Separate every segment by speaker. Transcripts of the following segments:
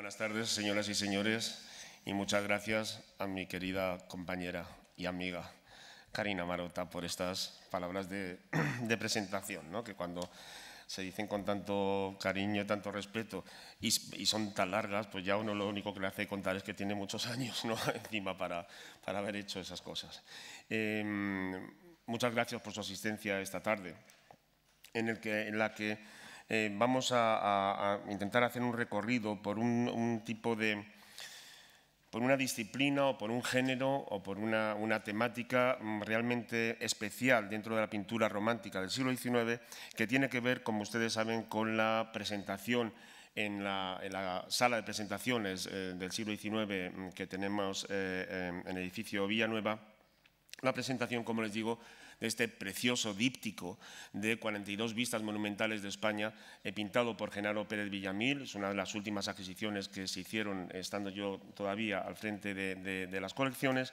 Speaker 1: Buenas tardes, señoras y señores, y muchas gracias a mi querida compañera y amiga Karina Marota por estas palabras de, presentación, que cuando se dicen con tanto cariño, y tanto respeto y, son tan largas, pues ya uno lo único que le hace contar es que tiene muchos años ¿no? encima para, para haber hecho esas cosas. Em, muchas gracias por su asistencia esta tarde, en, el que, en la que eh, vamos a, intentar hacer un recorrido por un, tipo de por una disciplina o por un género o por una, temática mm, realmente especial dentro de la pintura romántica del siglo XIX que tiene que ver, como ustedes saben, con la presentación en la, sala de presentaciones eh, del siglo XIX mm, que tenemos eh, em, en el edificio Villanueva, la presentación, como les digo, este precioso díptico de 42 vistas monumentales de España, eh, pintado por Genaro Pérez Villamil. Es una de las últimas adquisiciones que se hicieron estando yo todavía al frente de, las colecciones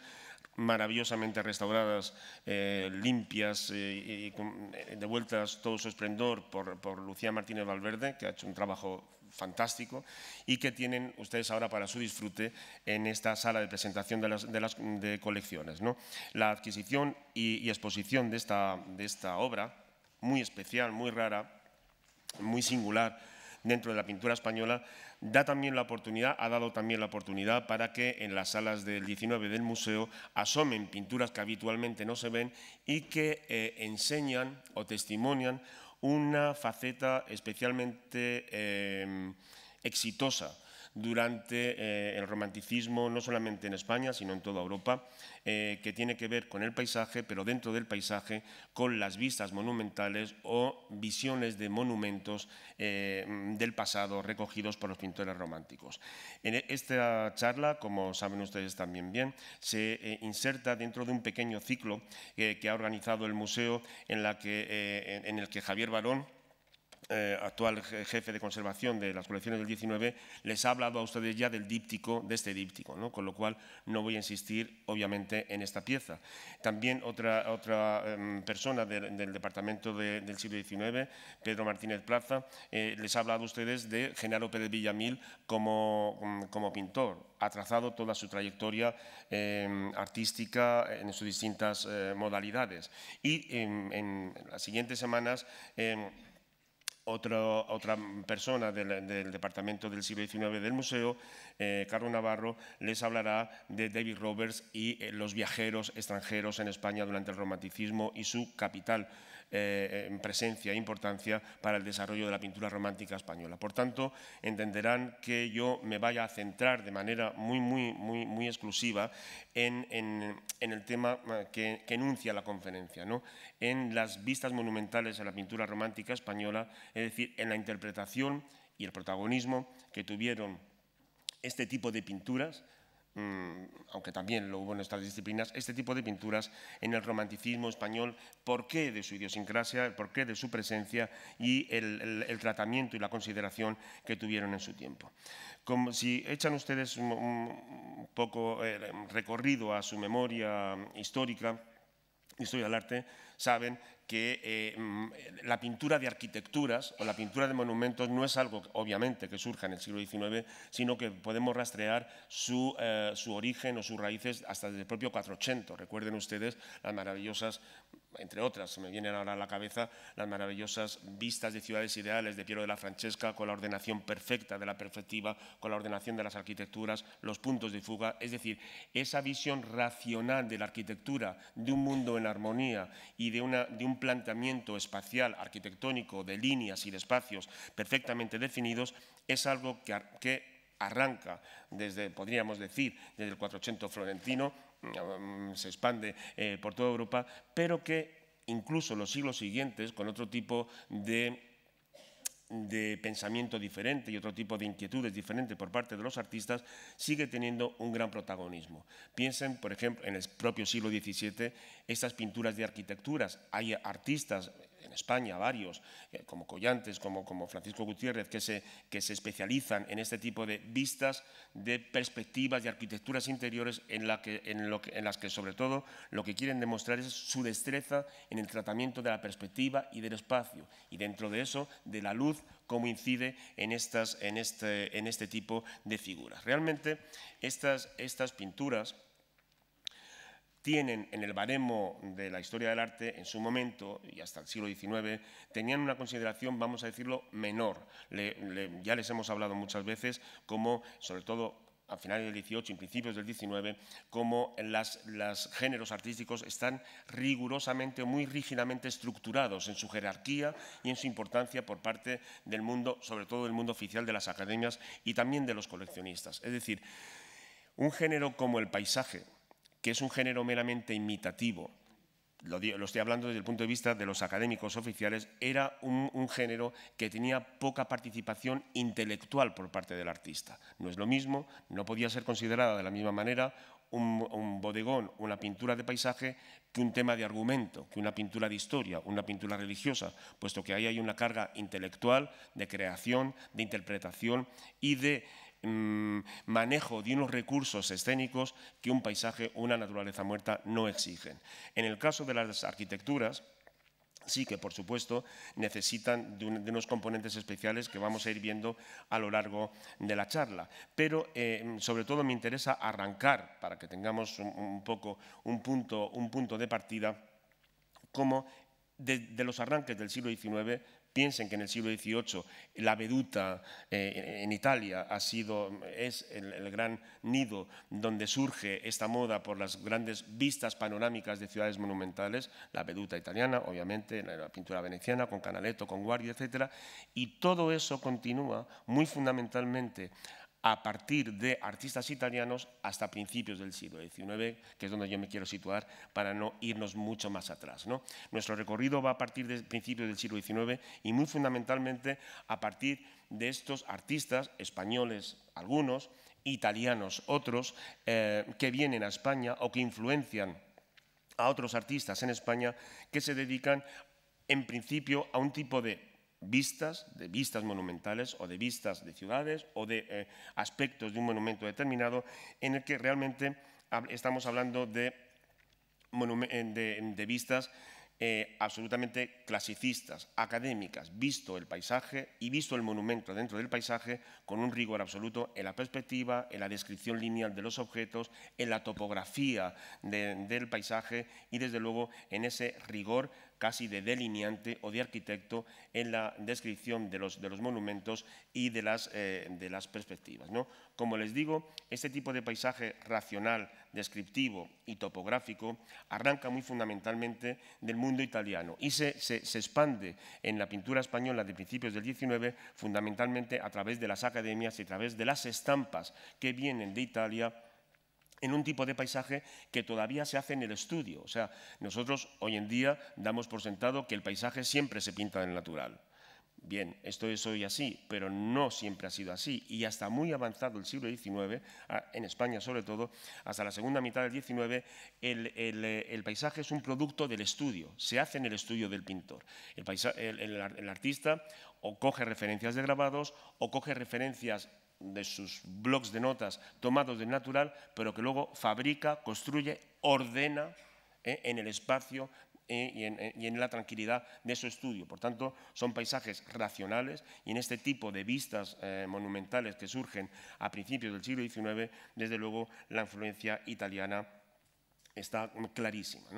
Speaker 1: maravillosamente restauradas, eh, limpias eh, y devueltas todo su esplendor por, por Lucía Martínez Valverde, que ha hecho un trabajo fantástico y que tienen ustedes ahora para su disfrute en esta sala de presentación de las, colecciones. La adquisición y, exposición de esta obra, muy especial, muy rara, muy singular, dentro de la pintura española, da también la oportunidad, ha dado también la oportunidad para que en las salas del 19 del museo asomen pinturas que habitualmente no se ven y que eh, enseñan o testimonian una faceta especialmente eh, exitosa durante eh, el romanticismo, no solamente en España, sino en toda Europa, eh, que tiene que ver con el paisaje, pero dentro del paisaje, con las vistas monumentales o visiones de monumentos eh, del pasado recogidos por los pintores románticos. E, esta charla, como saben ustedes también bien, se inserta dentro de un pequeño ciclo que ha organizado el museo en el que Javier Barón, eh, actual jefe de conservación de las colecciones del 19, les ha hablado a ustedes ya del díptico, de este díptico, con lo cual no voy a insistir, obviamente, en esta pieza. También otra, otra em, persona del, Departamento del siglo XIX, Pedro Martínez Plaza, eh, les ha hablado a ustedes de Genaro Pérez Villamil como, mm, como pintor. Ha trazado toda su trayectoria em, artística en sus distintas eh, modalidades. Y em, en las siguientes semanas otro, otra persona del, Departamento del siglo XIX del Museo, eh, Carlos Navarro, les hablará de David Roberts y eh, los viajeros extranjeros en España durante el romanticismo y su capital. Eh, en presencia e importancia para el desarrollo de la pintura romántica española. Por tanto, entenderán que yo me vaya a centrar de manera muy, muy, muy, muy exclusiva en, el tema eh, que, que, enuncia la conferencia, ¿no? en las vistas monumentales a la pintura romántica española, es decir, en la interpretación y el protagonismo que tuvieron este tipo de pinturas, Mm, aunque también lo hubo en nuestras disciplinas, este tipo de pinturas en el romanticismo español, por qué de su idiosincrasia, por qué de su presencia y el, tratamiento y la consideración que tuvieron en su tiempo. Como si echan ustedes un, poco eh, recorrido a su memoria histórica, historia del arte, saben que eh, mm, la pintura de arquitecturas o la pintura de monumentos no es algo, obviamente, que surja en el siglo XIX, sino que podemos rastrear su, eh, su origen o sus raíces hasta desde el propio 480. Recuerden ustedes las maravillosas entre otras, me vienen ahora a la cabeza las maravillosas vistas de ciudades ideales de Piero de la Francesca, con la ordenación perfecta de la perspectiva, con la ordenación de las arquitecturas, los puntos de fuga, es decir, esa visión racional de la arquitectura, de un mundo en armonía y de, un planteamiento espacial, arquitectónico, de líneas y de espacios perfectamente definidos, es algo que, arranca desde, podríamos decir, desde el 400 florentino Mm, se expande eh, por toda Europa, pero que incluso en los siglos siguientes, con otro tipo de de pensamiento diferente y otro tipo de inquietudes diferentes por parte de los artistas, sigue teniendo un gran protagonismo. Piensen, por ejemplo, en el propio siglo XVII, estas pinturas de arquitecturas. Hay artistas en España varios, eh, como Collantes, como, Francisco Gutiérrez, que se, que se especializan en este tipo de vistas, de perspectivas, de arquitecturas interiores, en, en las que sobre todo lo que quieren demostrar es su destreza en el tratamiento de la perspectiva y del espacio, y dentro de eso, de la luz, cómo incide en, estas, en, este, en este tipo de figuras. Realmente estas, estas pinturas tienen en el baremo de la historia del arte en su momento y hasta el siglo XIX, tenían una consideración, vamos a decirlo, menor. ya les hemos hablado muchas veces como, sobre todo a finales del XVIII y principios del XIX, cómo los géneros artísticos están rigurosamente, muy rígidamente estructurados en su jerarquía y en su importancia por parte del mundo, sobre todo del mundo oficial de las academias y también de los coleccionistas. Es decir, un género como el paisaje, que es un género meramente imitativo, lo, estoy hablando desde el punto de vista de los académicos oficiales, era un, género que tenía poca participación intelectual por parte del artista. No es lo mismo, no podía ser considerada de la misma manera un, un bodegón, una pintura de paisaje, que un tema de argumento, que una pintura de historia, una pintura religiosa, puesto que ahí hay una carga intelectual, de creación, de interpretación y de Mm, manejo de unos recursos escénicos que un paisaje o una naturaleza muerta no exigen. En el caso de las arquitecturas, sí que, por supuesto, necesitan de, unos componentes especiales que vamos a ir viendo a lo largo de la charla. Pero, eh, sobre todo, me interesa arrancar, para que tengamos un, poco un punto, un punto de partida, como de, los arranques del siglo XIX Piensen que en el siglo XVIII la veduta eh, en Italia ha sido, es el, gran nido donde surge esta moda por las grandes vistas panorámicas de ciudades monumentales, la veduta italiana, obviamente, la pintura veneciana, con Canaletto, con Guardia, etc. Y todo eso continúa muy fundamentalmente a partir de artistas italianos hasta principios del siglo XIX, que es donde yo me quiero situar para no irnos mucho más atrás. Nuestro recorrido va a partir de principios del siglo XIX y muy fundamentalmente a partir de estos artistas españoles, algunos, italianos, otros, eh, que vienen a España o que influencian a otros artistas en España que se dedican en principio a un tipo de vistas, de vistas monumentales o de vistas de ciudades o de eh, aspectos de un monumento determinado en el que realmente estamos hablando de, eh, vistas eh, absolutamente clasicistas, académicas, visto el paisaje y visto el monumento dentro del paisaje con un rigor absoluto en la perspectiva, en la descripción lineal de los objetos, en la topografía del paisaje y desde luego en ese rigor casi de delineante o de arquitecto en la descripción de los, de los monumentos y de las, eh, de las perspectivas. ¿no? Como les digo, este tipo de paisaje racional, descriptivo y topográfico arranca muy fundamentalmente del mundo italiano y se, se expande en la pintura española de principios del XIX fundamentalmente a través de las academias y a través de las estampas que vienen de Italia en un tipo de paisaje que todavía se hace en el estudio. O sea, nosotros hoy en día damos por sentado que el paisaje siempre se pinta en el natural. Bien, esto es hoy así, pero no siempre ha sido así. Y hasta muy avanzado el siglo XIX, en España sobre todo, hasta la segunda mitad del XIX, eh, el, paisaje es un producto del estudio, se hace en el estudio del pintor. El, el artista o coge referencias de grabados o coge referencias de sus blogs de notas tomados de natural, pero que luego fabrica, construye, ordena eh, en el espacio eh, y, en, eh, y, en, la tranquilidad de su estudio. Por tanto, son paisajes racionales y en este tipo de vistas monumentales que surgen a principios del siglo XIX, desde luego la influencia italiana está clarísima.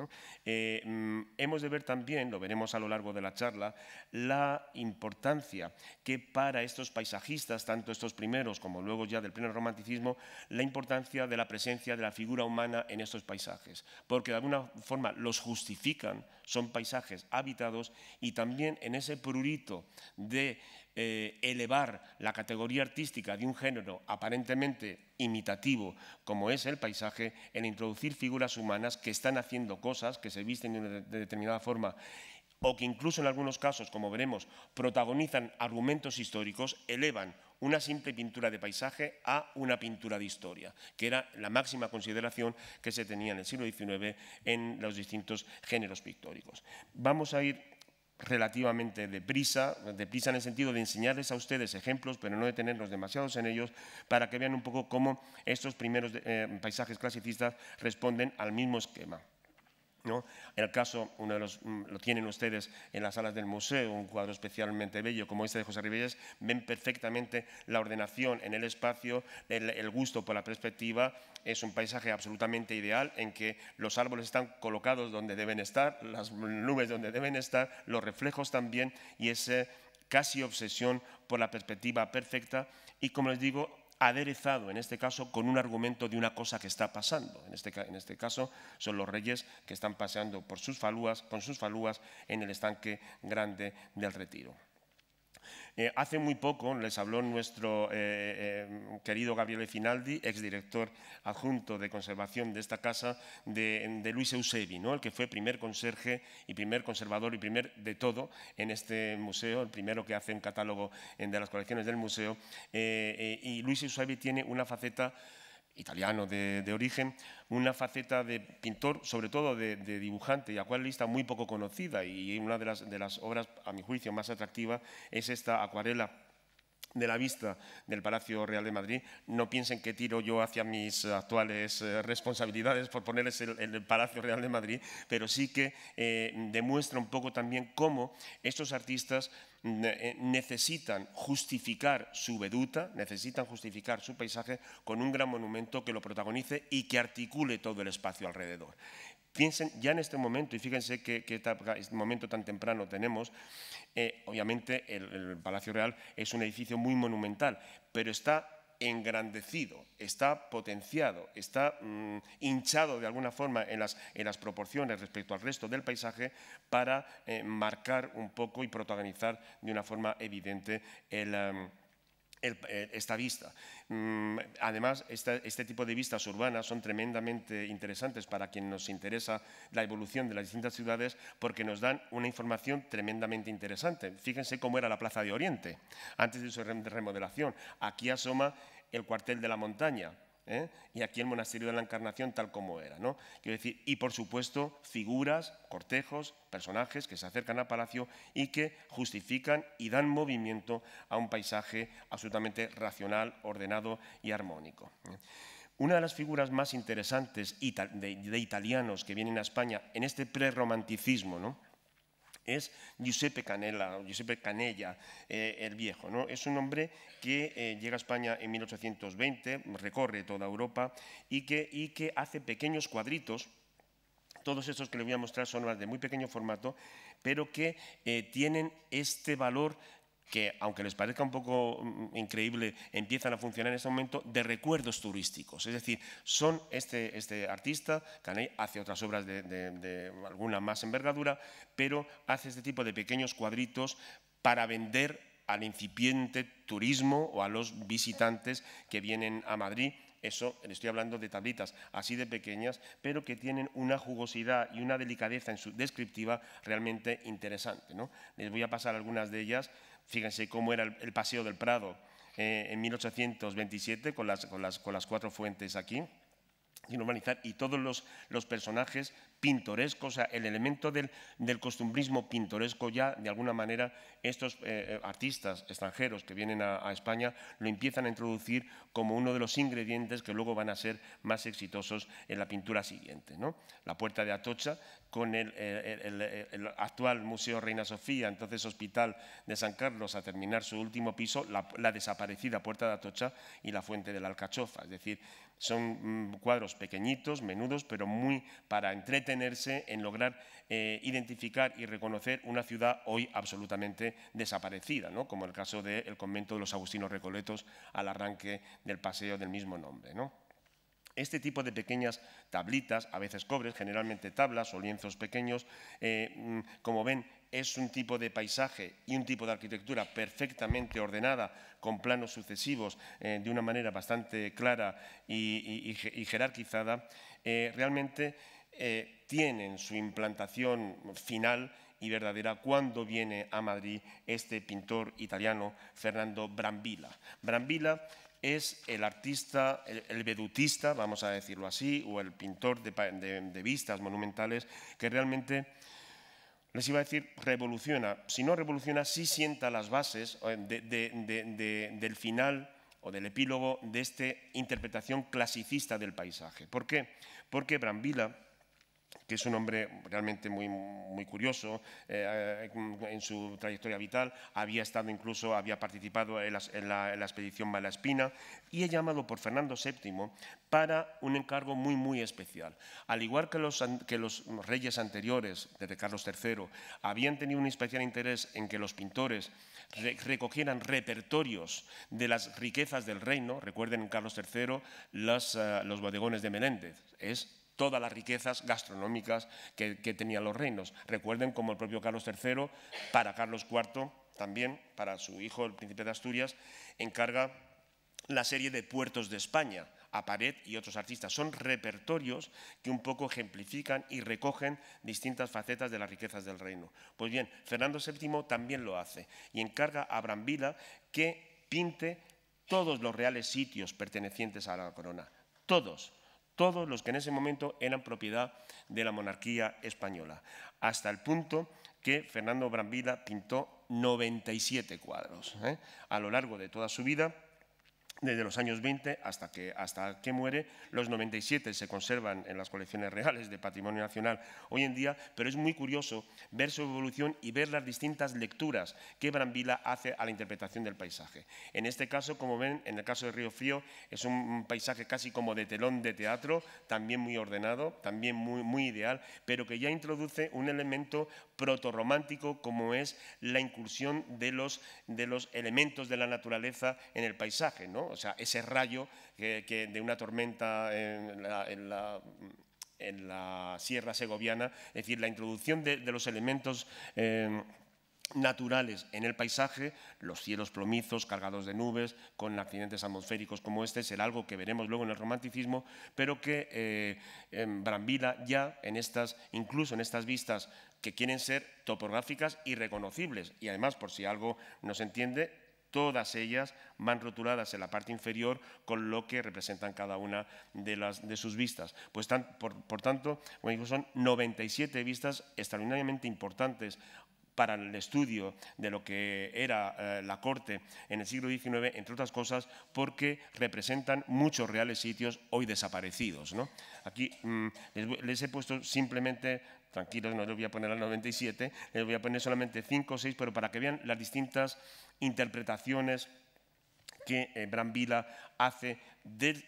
Speaker 1: Eh, mm, hemos de ver también, lo veremos a lo largo de la charla, la importancia que para estos paisajistas, tanto estos primeros como luego ya del pleno romanticismo, la importancia de la presencia de la figura humana en estos paisajes, porque de alguna forma los justifican, son paisajes habitados y también en ese prurito de eh, elevar la categoría artística de un género aparentemente imitativo como es el paisaje, en introducir figuras humanas que están haciendo cosas, que se visten de, determinada forma o que incluso en algunos casos, como veremos, protagonizan argumentos históricos, elevan una simple pintura de paisaje a una pintura de historia, que era la máxima consideración que se tenía en el siglo XIX en los distintos géneros pictóricos. Vamos a ir relativamente deprisa, deprisa en el sentido de enseñarles a ustedes ejemplos, pero no detenernos demasiados en ellos, para que vean un poco cómo estos primeros eh, paisajes clasicistas responden al mismo esquema. En el caso, uno de los, mm, lo tienen ustedes en las salas del museo, un cuadro especialmente bello como este de José Ribelles, ven perfectamente la ordenación en el espacio, el, gusto por la perspectiva, es un paisaje absolutamente ideal en que los árboles están colocados donde deben estar, las nubes donde deben estar, los reflejos también y ese casi obsesión por la perspectiva perfecta y como les digo, aderezado, en este caso, con un argumento de una cosa que está pasando. En este, este caso, son los reyes que están paseando por sus con sus falúas en el estanque grande del retiro. Eh, hace muy poco les habló nuestro eh, eh, querido Gabriele Finaldi, exdirector adjunto de conservación de esta casa, de, Luis Eusebi, ¿no? el que fue primer conserje y primer conservador y primer de todo en este museo, el primero que hace un catálogo de las colecciones del museo. y Luis Eusebi tiene una faceta italiano de, origen, una faceta de pintor, sobre todo de, dibujante y acuarelista muy poco conocida y una de las, de las obras, a mi juicio, más atractiva es esta acuarela de la vista del Palacio Real de Madrid, no piensen que tiro yo hacia mis actuales eh, responsabilidades por ponerles el, Palacio Real de Madrid, pero sí que eh, demuestra un poco también cómo estos artistas mm, eh, necesitan justificar su veduta, necesitan justificar su paisaje con un gran monumento que lo protagonice y que articule todo el espacio alrededor. Piensen ya en este momento, y fíjense qué, este momento tan temprano tenemos, eh, obviamente el, Palacio Real es un edificio muy monumental, pero está engrandecido, está potenciado, está mm, hinchado de alguna forma en las, las, proporciones respecto al resto del paisaje para eh, marcar un poco y protagonizar de una forma evidente el... Em, eh, esta vista. Mm, además, este, tipo de vistas urbanas son tremendamente interesantes para quien nos interesa la evolución de las distintas ciudades porque nos dan una información tremendamente interesante. Fíjense cómo era la Plaza de Oriente antes de su remodelación. Aquí asoma el cuartel de la montaña, ¿eh? y aquí el monasterio de la Encarnación tal como era. ¿no? Quiero decir, y por supuesto, figuras, cortejos, personajes que se acercan al palacio y que justifican y dan movimiento a un paisaje absolutamente racional, ordenado y armónico. ¿eh? Una de las figuras más interesantes de, italianos que vienen a España en este prerromanticismo, ¿no? es Giuseppe Canella, Giuseppe Canella eh, el Viejo. ¿no? Es un hombre que eh, llega a España en 1820, recorre toda Europa y que, y que hace pequeños cuadritos. Todos estos que le voy a mostrar son de muy pequeño formato, pero que eh, tienen este valor que, aunque les parezca un poco mm, mm, increíble, empiezan a funcionar en ese momento, de recuerdos turísticos. Es decir, son este, este artista, que hace otras obras de, alguna más envergadura, pero hace este tipo de pequeños cuadritos para vender al incipiente turismo o a los visitantes que vienen a Madrid eso, le estoy hablando de tablitas así de pequeñas, pero que tienen una jugosidad y una delicadeza en su descriptiva realmente interesante. ¿no? Les voy a pasar algunas de ellas Fíjense cómo era el, Paseo del Prado eh, en 1827 con las cuatro fuentes aquí y todos los, los personajes pintorescos, o sea, el elemento del, del, costumbrismo pintoresco ya, de alguna manera, estos eh, eh, artistas extranjeros que vienen a, España lo empiezan a introducir como uno de los ingredientes que luego van a ser más exitosos en la pintura siguiente. ¿no? La puerta de Atocha con el, eh, actual Museo Reina Sofía, entonces Hospital de San Carlos, a terminar su último piso, la, la desaparecida puerta de Atocha y la fuente de la Alcachofa. Es decir, son mm, cuadros pequeñitos, menudos, pero muy para entretenerse en lograr eh, identificar y reconocer una ciudad hoy absolutamente desaparecida, ¿no? como el caso del convento de los Agustinos Recoletos al arranque del paseo del mismo nombre. ¿no? Este tipo de pequeñas tablitas, a veces cobres, generalmente tablas o lienzos pequeños, eh, mm, como ven, es un tipo de paisaje y un tipo de arquitectura perfectamente ordenada, con planos sucesivos eh, de una manera bastante clara y, jerarquizada, eh, realmente eh, tienen su implantación final y verdadera cuando viene a Madrid este pintor italiano Fernando Brambilla. Brambilla es el artista, el, vedutista, vamos a decirlo así, o el pintor de vistas monumentales que realmente les iba a decir revoluciona. Si no revoluciona, sí sienta las bases eh, del final o del epílogo de esta interpretación clasicista del paisaje. ¿Por qué? Porque Brambilla que es un hombre realmente muy, muy curioso eh, en su trayectoria vital, había estado incluso, había participado en la, expedición Malaspina y he llamado por Fernando VII para un encargo muy, muy especial. Al igual que los, que los reyes anteriores, desde Carlos III, habían tenido un especial interés en que los pintores recogieran repertorios de las riquezas del reino, recuerden en Carlos III los, eh, los bodegones de Menéndez, es todas las riquezas gastronómicas que, tenían los reinos. Recuerden como el propio Carlos III, para Carlos IV, también para su hijo, el príncipe de Asturias, encarga la serie de puertos de España a Pared y otros artistas. Son repertorios que un poco ejemplifican y recogen distintas facetas de las riquezas del reino. Pues bien, Fernando VII también lo hace y encarga a Brambila que pinte todos los reales sitios pertenecientes a la corona. Todos todos los que en ese momento eran propiedad de la monarquía española, hasta el punto que Fernando Brambila pintó 97 cuadros ¿eh? a lo largo de toda su vida desde los años 20 hasta que, hasta que muere. Los 97 se conservan en las colecciones reales de Patrimonio Nacional hoy en día, pero es muy curioso ver su evolución y ver las distintas lecturas que Brambila hace a la interpretación del paisaje. En este caso, como ven, en el caso de Río Frío, es un paisaje casi como de telón de teatro, también muy ordenado, también muy, muy ideal, pero que ya introduce un elemento protorromántico como es la incursión de los, de los elementos de la naturaleza en el paisaje, ¿no? O sea, ese rayo de una tormenta en la, Sierra Segoviana, es decir, la introducción de, los elementos em, naturales en el paisaje, los cielos plomizos cargados de nubes, con accidentes atmosféricos como este, será algo que veremos luego en el romanticismo, pero que eh, em, Brambila ya en estas, incluso en estas vistas que quieren ser topográficas y reconocibles, y además, por si algo no se entiende, Todas ellas van rotuladas en la parte inferior con lo que representan cada una de, las, de sus vistas. Pues por, tanto, como son 97 vistas extraordinariamente importantes para el estudio de lo que era eh, la corte en el siglo XIX, entre otras cosas, porque representan muchos reales sitios hoy desaparecidos. ¿no? Aquí mm, les, he puesto simplemente tranquilos, no les voy a poner al 97, les voy a poner solamente 5 o 6, pero para que vean las distintas interpretaciones que eh, Brambila hace de,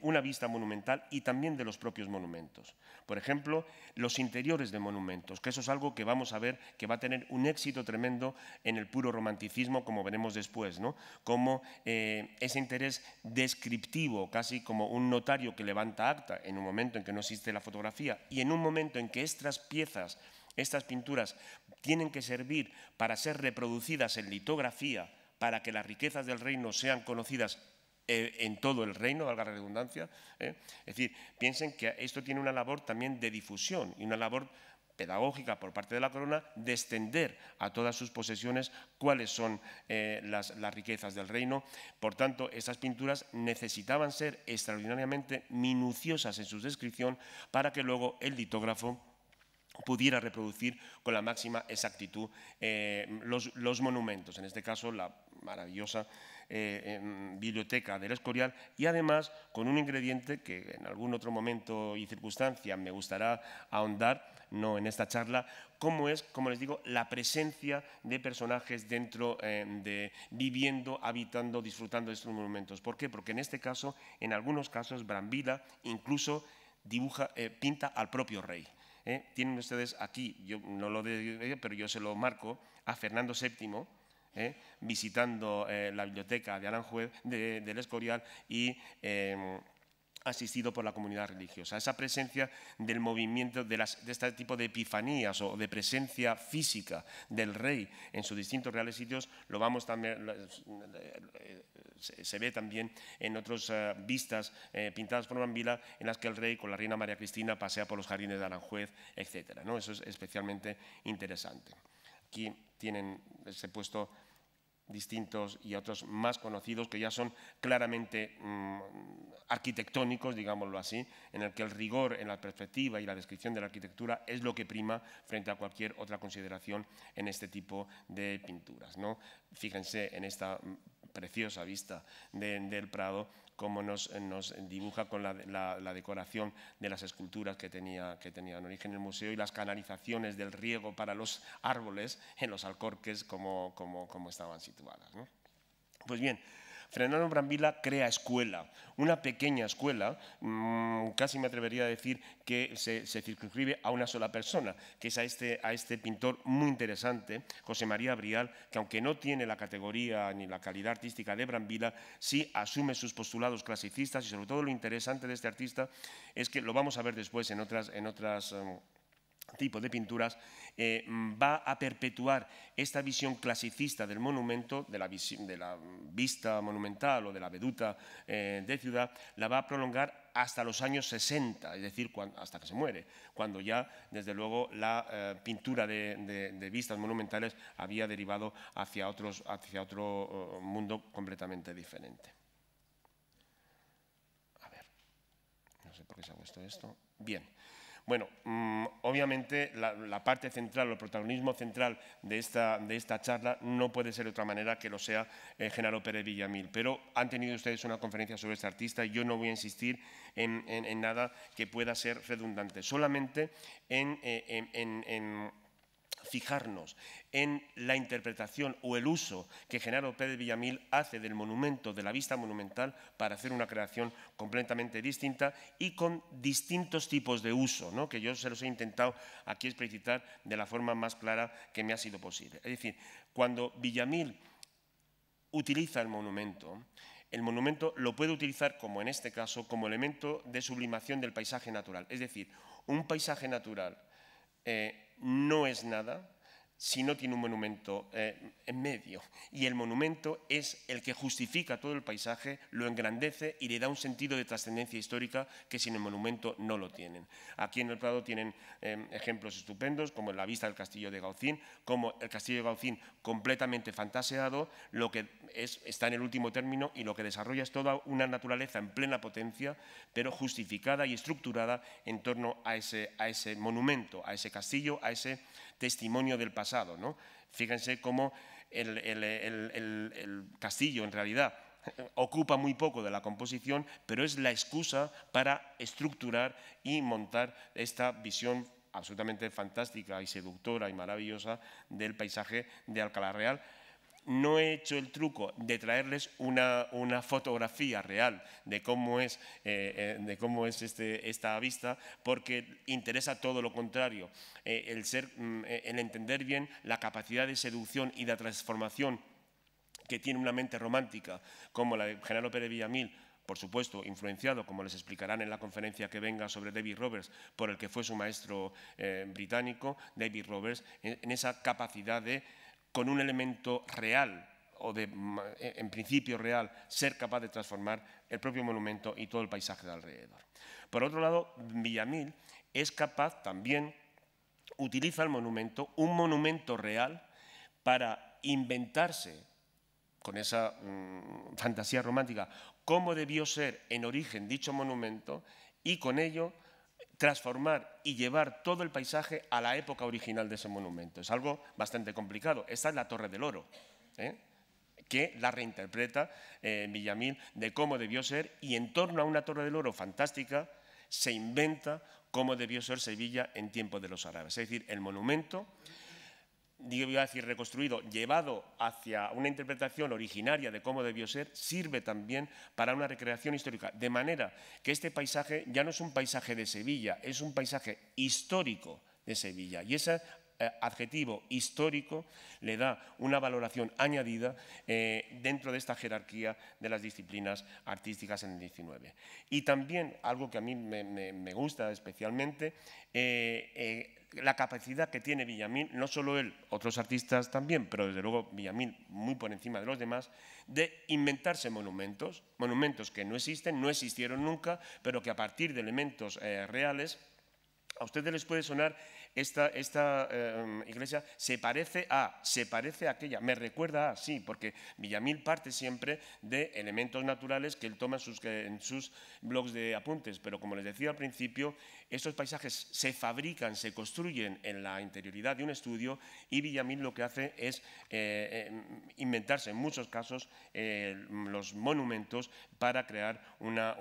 Speaker 1: una vista monumental y también de los propios monumentos. Por ejemplo, los interiores de monumentos, que eso es algo que vamos a ver que va a tener un éxito tremendo en el puro romanticismo, como veremos después, ¿no? como eh, ese interés descriptivo, casi como un notario que levanta acta en un momento en que no existe la fotografía y en un momento en que estas piezas estas pinturas tienen que servir para ser reproducidas en litografía, para que las riquezas del reino sean conocidas eh, en todo el reino, valga la redundancia. ¿eh? Es decir, piensen que esto tiene una labor también de difusión y una labor pedagógica por parte de la corona de extender a todas sus posesiones cuáles son eh, las, riquezas del reino. Por tanto, estas pinturas necesitaban ser extraordinariamente minuciosas en su descripción para que luego el litógrafo pudiera reproducir con la máxima exactitud eh, los, monumentos, en este caso la maravillosa eh, em, biblioteca del Escorial y además con un ingrediente que en algún otro momento y circunstancia me gustará ahondar, no en esta charla, cómo es, como les digo, la presencia de personajes dentro eh, de viviendo, habitando, disfrutando de estos monumentos. ¿Por qué? Porque en este caso, en algunos casos, Brambila incluso dibuja, pinta al propio rey. ¿eh? tienen ustedes aquí, yo no lo digo, pero yo se lo marco, a Fernando VII, ¿eh? visitando eh, la biblioteca de Aranjuez, de, del Escorial, y em, asistido por la comunidad religiosa. Esa presencia del movimiento, de, de, este tipo de epifanías o de presencia física del rey en sus distintos reales sitios, lo vamos también se, ve también en otras eh, vistas eh, pintadas por Manvila, en las que el rey con la reina María Cristina pasea por los jardines de Aranjuez, etc. ¿no? Eso es especialmente interesante. Aquí tienen, se puesto distintos y otros más conocidos que ya son claramente mm, arquitectónicos, digámoslo así, en el que el rigor en la perspectiva y la descripción de la arquitectura es lo que prima frente a cualquier otra consideración en este tipo de pinturas. ¿no? Fíjense en esta mm, preciosa vista de, del Prado, como nos, dibuja con la, decoración de las esculturas que tenía, que en origen el museo y las canalizaciones del riego para los árboles en los alcorques como, estaban situadas. Pues bien, Fernando Brambila crea escuela, una pequeña escuela, mm, casi me atrevería a decir que se, circunscribe a una sola persona, que es a este, a este pintor muy interesante, José María Brial, que aunque no tiene la categoría ni la calidad artística de Brambila, sí asume sus postulados clasicistas y sobre todo lo interesante de este artista es que lo vamos a ver después en otras... En otras em, tipo de pinturas, eh, va a perpetuar esta visión clasicista del monumento, de la, vista monumental o de la veduta eh, de ciudad, la va a prolongar hasta los años 60, es decir, hasta que se muere, cuando ya, desde luego, la eh, pintura de, vistas monumentales había derivado hacia, otros, hacia otro oh, mundo completamente diferente. A ver, no sé por qué se ha puesto esto. Bien. Bueno, mm, obviamente la, parte central el protagonismo central de esta, de esta charla no puede ser de otra manera que lo sea eh, Genaro Pérez Villamil, pero han tenido ustedes una conferencia sobre este artista y yo no voy a insistir en, nada que pueda ser redundante, solamente en eh, fijarnos en la interpretación o el uso que Genaro Pérez Villamil hace del monumento, de la vista monumental, para hacer una creación completamente distinta y con distintos tipos de uso, que yo se los he intentado aquí explicitar de la forma más clara que me ha sido posible. Es decir, cuando Villamil utiliza el monumento, el monumento lo puede utilizar, como en este caso, como elemento de sublimación del paisaje natural. Es decir, un paisaje natural eh, no es nada, si no tiene un monumento eh, en medio. Y el monumento es el que justifica todo el paisaje, lo engrandece y le da un sentido de trascendencia histórica que sin el monumento no lo tienen. Aquí en el Prado tienen em, ejemplos estupendos, como la vista del castillo de Gaucín, como el castillo de Gaucín completamente fantaseado, lo que está en el último término y lo que desarrolla es toda una naturaleza en plena potencia, pero justificada y estructurada en torno a ese, a ese monumento, a ese castillo, a ese testimonio del pasado. ¿no? Fíjense cómo el, el castillo, en realidad, ocupa muy poco de la composición, pero es la excusa para estructurar y montar esta visión absolutamente fantástica y seductora y maravillosa del paisaje de Alcalá Real no he hecho el truco de traerles una, fotografía real de cómo es, eh, eh, de cómo es este, esta vista, porque interesa todo lo contrario, eh, el, ser, mm, el entender bien la capacidad de seducción y de transformación que tiene una mente romántica como la de Genaro Pérez Villamil, por supuesto, influenciado, como les explicarán en la conferencia que venga sobre David Roberts, por el que fue su maestro británico, David Roberts, en esa capacidad de con un elemento real o de, e, en principio real, ser capaz de transformar el propio monumento y todo el paisaje de alrededor. Por otro lado, Villamil es capaz también, utiliza el monumento, un monumento real, para inventarse, con esa mm, fantasía romántica, cómo debió ser en origen dicho monumento y con ello transformar y llevar todo el paisaje a la época original de ese monumento. Es algo bastante complicado. Esta es la Torre del Oro, ¿eh? que la reinterpreta eh, Villamil de cómo debió ser y en torno a una Torre del Oro fantástica se inventa cómo debió ser Sevilla en tiempos de los árabes. Es decir, el monumento yo iba a decir reconstruido, llevado hacia una interpretación originaria de cómo debió ser, sirve también para una recreación histórica. De manera que este paisaje ya no es un paisaje de Sevilla, es un paisaje histórico de Sevilla. Y ese eh, adjetivo histórico le da una valoración añadida eh, dentro de esta jerarquía de las disciplinas artísticas en el 19. Y también algo que a mí me, gusta especialmente, eh, la capacidad que tiene Villamil, no solo él, otros artistas también, pero desde luego Villamil muy por encima de los demás, de inventarse monumentos, monumentos que no existen, no existieron nunca, pero que a partir de elementos eh, reales, a ustedes les puede sonar esta, esta eh, iglesia se parece a, se parece a aquella, me recuerda a, sí, porque Villamil parte siempre de elementos naturales que él toma en sus blogs de apuntes, pero como les decía al principio, estos paisajes se fabrican, se construyen en la interioridad de un estudio y Villamil lo que hace es eh, eh, inventarse en muchos casos eh, los monumentos para crear una,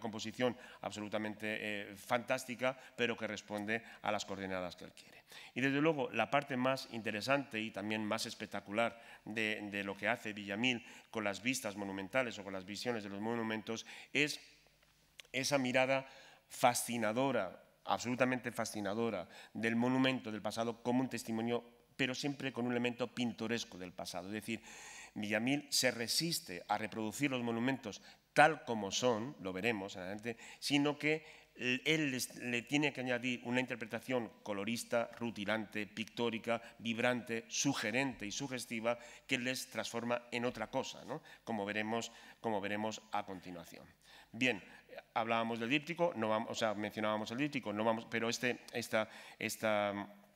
Speaker 1: composición absolutamente fantástica, pero que responde a las coordenadas que él quiere. Y desde luego la parte más interesante y también más espectacular de, de lo que hace Villamil con las vistas monumentales o con las visiones de los monumentos es esa mirada fascinadora, absolutamente fascinadora, del monumento del pasado como un testimonio, pero siempre con un elemento pintoresco del pasado. Es decir, Villamil se resiste a reproducir los monumentos tal como son, lo veremos adelante, sino que él le tiene que añadir una interpretación colorista, rutilante, pictórica, vibrante, sugerente y sugestiva que les transforma en otra cosa, ¿no? como, veremos, como veremos a continuación. Bien, hablábamos del díptico, no vamos, o sea, mencionábamos el díptico, no vamos, pero este, esta, mm,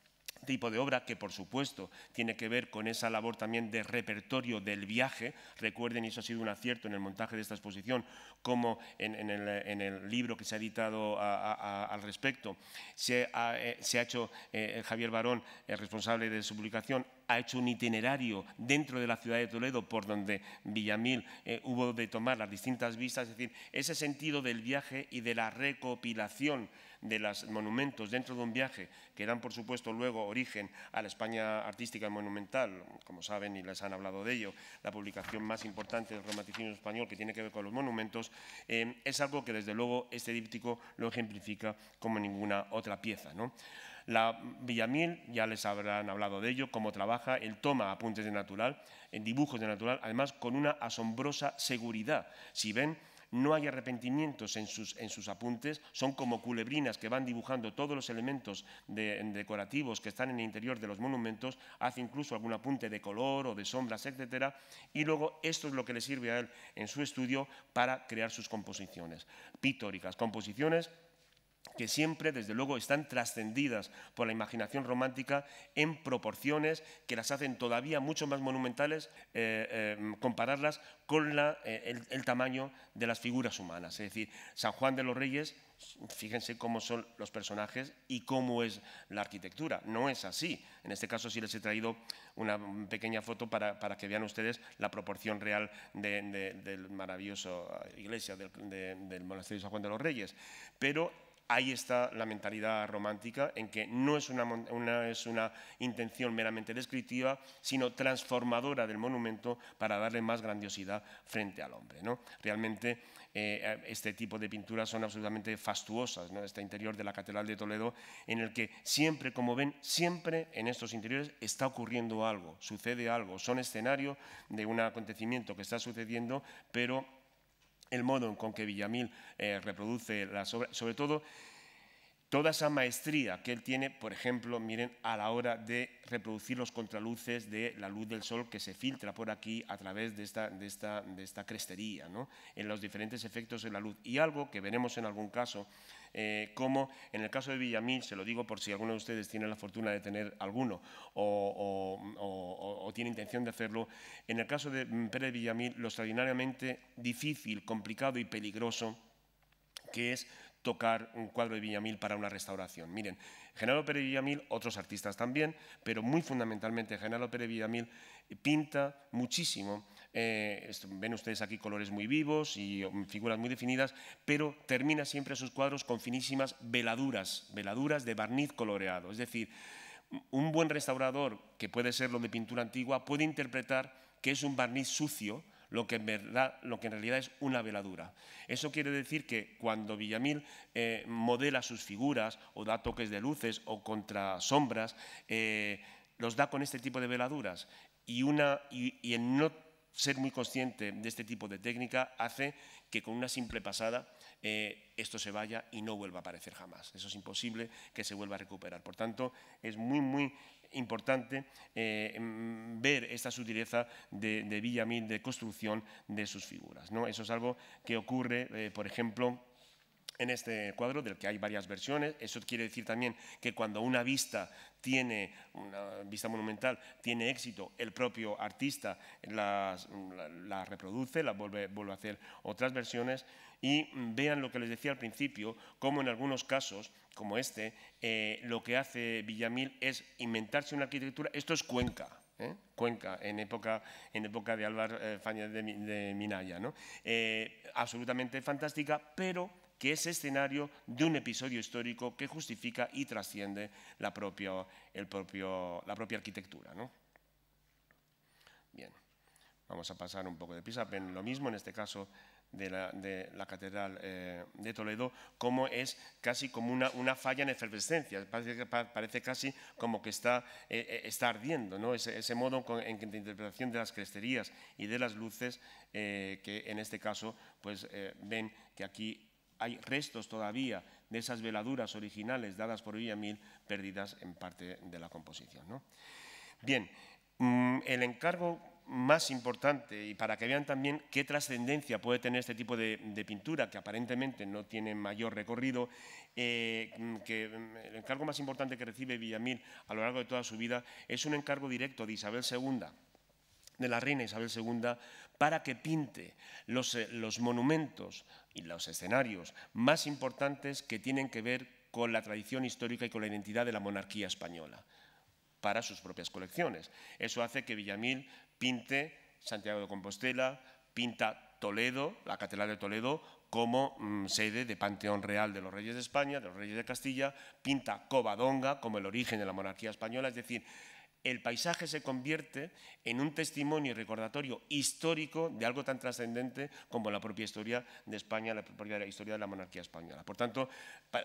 Speaker 1: tipo de obra que, por supuesto, tiene que ver con esa labor también de repertorio del viaje. Recuerden, y eso ha sido un acierto en el montaje de esta exposición, como en, el, libro que se ha editado al respecto, se ha, eh, hecho eh, Javier Barón, el responsable de su publicación, ha hecho un itinerario dentro de la ciudad de Toledo por donde Villamil eh, hubo de tomar las distintas vistas, es decir, ese sentido del viaje y de la recopilación de los monumentos dentro de un viaje que dan, por supuesto, luego origen a la España artística monumental, como saben y les han hablado de ello, la publicación más importante del romanticismo español que tiene que ver con los monumentos, eh, es algo que, desde luego, este díptico lo ejemplifica como ninguna otra pieza. ¿no? La Villamil, ya les habrán hablado de ello, cómo trabaja, él toma apuntes de natural, en dibujos de natural, además con una asombrosa seguridad. Si ven, no hay arrepentimientos en sus, en sus, apuntes, son como culebrinas que van dibujando todos los elementos decorativos que están en el interior de los monumentos, hace incluso algún apunte de color o de sombras, etcétera, y luego esto es lo que le sirve a él en su estudio para crear sus composiciones pictóricas, composiciones que siempre, desde luego, están trascendidas por la imaginación romántica en proporciones que las hacen todavía mucho más monumentales eh, eh, compararlas con eh, el, tamaño de las figuras humanas. Es decir, San Juan de los Reyes, fíjense cómo son los personajes y cómo es la arquitectura. No es así. En este caso sí les he traído una pequeña foto para, que vean ustedes la proporción real del maravilloso iglesia del, monasterio de San Juan de los Reyes. Pero ahí está la mentalidad romántica, en que no es una, intención meramente descriptiva, sino transformadora del monumento para darle más grandiosidad frente al hombre. ¿no? Realmente eh, este tipo de pinturas son absolutamente fastuosas, este interior de la Catedral de Toledo, en el que siempre, como ven, siempre en estos interiores está ocurriendo algo, sucede algo, son escenario de un acontecimiento que está sucediendo, pero el modo con que Villamil eh, reproduce las obras, sobre todo toda esa maestría que él tiene, por ejemplo, miren, a la hora de reproducir los contraluces de la luz del sol que se filtra por aquí a través de esta, de esta, de esta crestería, ¿no? en los diferentes efectos de la luz. Y algo que veremos en algún caso eh, como en el caso de Villamil, se lo digo por si alguno de ustedes tiene la fortuna de tener alguno o, o tiene intención de hacerlo, en el caso de mm, Pérez Villamil, lo extraordinariamente difícil, complicado y peligroso que es tocar un cuadro de Villamil para una restauración. Miren, Genaro Pérez Villamil, otros artistas también, pero muy fundamentalmente Genaro Pérez Villamil pinta muchísimo eh, ven ustedes aquí colores muy vivos y figuras muy definidas, pero termina siempre sus cuadros con finísimas veladuras, veladuras de barniz coloreado. Es decir, un buen restaurador, que puede ser lo de pintura antigua, puede interpretar que es un barniz sucio, lo que, en verdad, lo que en realidad es una veladura. Eso quiere decir que cuando Villamil eh, modela sus figuras o da toques de luces o contra sombras, eh, los da con este tipo de veladuras. Y, una, y en no ser muy consciente de este tipo de técnica hace que con una simple pasada eh, esto se vaya y no vuelva a aparecer jamás. Eso es imposible que se vuelva a recuperar. Por tanto, es muy, muy importante eh, mm, ver esta sutileza de, Villamil, de construcción de sus figuras. ¿no? Eso es algo que ocurre, eh, por ejemplo, en este cuadro, del que hay varias versiones. Eso quiere decir también que cuando una vista tiene, una vista monumental, tiene éxito, el propio artista la, la, reproduce, la vuelve, a hacer otras versiones. Y vean lo que les decía al principio, cómo en algunos casos, como este, eh, lo que hace Villamil es inventarse una arquitectura. Esto es Cuenca. ¿eh? Cuenca, en época, en época de Álvaro eh, de, Minaya, ¿no? Eh, absolutamente fantástica, pero que es escenario de un episodio histórico que justifica y trasciende la, propio, el propio, la propia arquitectura. Bien, vamos a pasar un poco de pisa, lo mismo en este caso de la, Catedral eh, de Toledo, como es casi como una, una falla en efervescencia, parece, parece, casi como que está, eh, eh, ardiendo, ¿no? ese, modo en que la interpretación de las cresterías y de las luces, que en este caso pues, ven que aquí hay restos todavía de esas veladuras originales dadas por Villamil perdidas en parte de la composición. Bien, mm, el encargo más importante y para que vean también qué trascendencia puede tener este tipo de, pintura, que aparentemente no tiene mayor recorrido, eh, mm, mm, el encargo más importante que recibe Villamil a lo largo de toda su vida es un encargo directo de Isabel II, de la reina Isabel II, para que pinte eh, los, monumentos y los escenarios más importantes que tienen que ver con la tradición histórica y con la identidad de la monarquía española para sus propias colecciones. Eso hace que Villamil pinte Santiago de Compostela, pinta Toledo, la Catedral de Toledo, como mm, sede de Panteón Real de los Reyes de España, de los Reyes de Castilla, pinta Covadonga como el origen de la monarquía española, es decir, el paisaje se convierte en un testimonio y recordatorio histórico de algo tan trascendente como la propia historia de España, la propia historia de la monarquía española. Por tanto,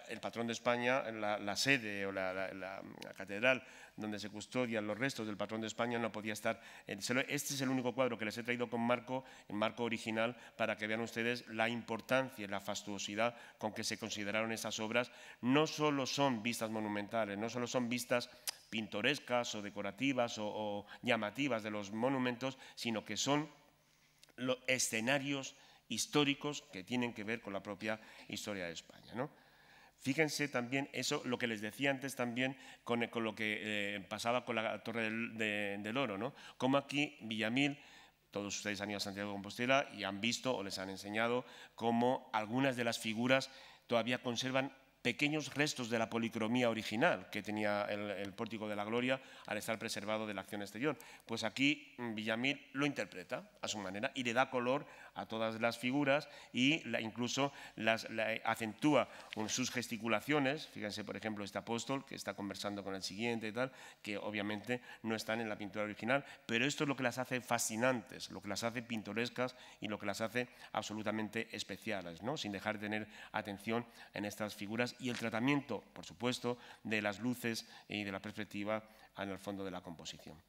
Speaker 1: el patrón de España, la, sede o la, catedral donde se custodian los restos del patrón de España no podía estar. Este es el único cuadro que les he traído con marco, en marco original, para que vean ustedes la importancia y la fastuosidad con que se consideraron esas obras. No solo son vistas monumentales, no solo son vistas pintorescas o decorativas o, llamativas de los monumentos, sino que son escenarios históricos que tienen que ver con la propia historia de España. Fíjense también eso, lo que les decía antes también con, lo que eh, pasaba con la Torre del, Oro, Como aquí Villamil, todos ustedes han ido a Santiago de Compostela y han visto o les han enseñado cómo algunas de las figuras todavía conservan pequeños restos de la policromía original que tenía el, pórtico de la gloria al estar preservado de la acción exterior. Pues aquí mm, Villamil lo interpreta a su manera y le da color a todas las figuras y incluso las, acentúa con sus gesticulaciones. Fíjense, por ejemplo, este apóstol que está conversando con el siguiente y tal, que obviamente no están en la pintura original, pero esto es lo que las hace fascinantes, lo que las hace pintorescas y lo que las hace absolutamente especiales, ¿no? sin dejar de tener atención en estas figuras y el tratamiento, por supuesto, de las luces y de la perspectiva en el fondo de la composición.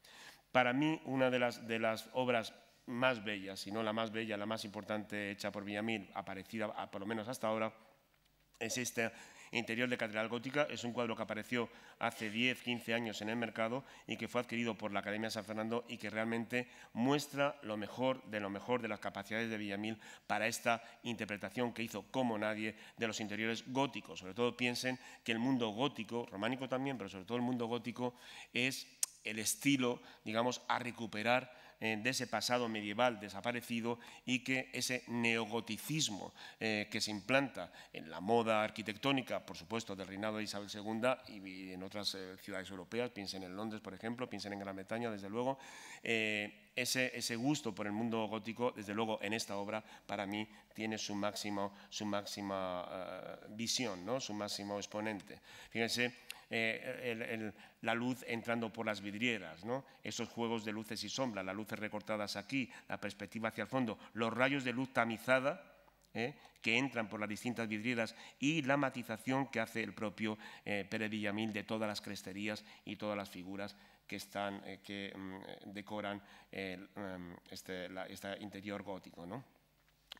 Speaker 1: Para mí, una de las, de las obras más bella, si no la más bella, la más importante hecha por Villamil, aparecida ah, por lo menos hasta ahora, es este interior de Catedral Gótica. Es un cuadro que apareció hace 10, 15 años en el mercado y que fue adquirido por la Academia San Fernando y que realmente muestra lo mejor de lo mejor de las capacidades de Villamil para esta interpretación que hizo como nadie de los interiores góticos. Sobre todo piensen que el mundo gótico, románico también, pero sobre todo el mundo gótico es el estilo, digamos, a recuperar eh, de ese pasado medieval desaparecido y que ese neogoticismo eh, que se implanta en la moda arquitectónica, por supuesto, del reinado de Isabel II y, en otras eh, ciudades europeas, piensen en Londres, por ejemplo, piensen en Gran Bretaña, desde luego, ese, ese, gusto por el mundo gótico, desde luego en esta obra, para mí tiene su, máximo, su máxima visión, ¿no? su máximo exponente. Fíjense eh, la luz entrando por las vidrieras, esos juegos de luces y sombras, las luces recortadas aquí, la perspectiva hacia el fondo, los rayos de luz tamizada ¿eh? que entran por las distintas vidrieras y la matización que hace el propio eh, Pérez Villamil de todas las cresterías y todas las figuras que, que mm, decoran mm, este, este, interior gótico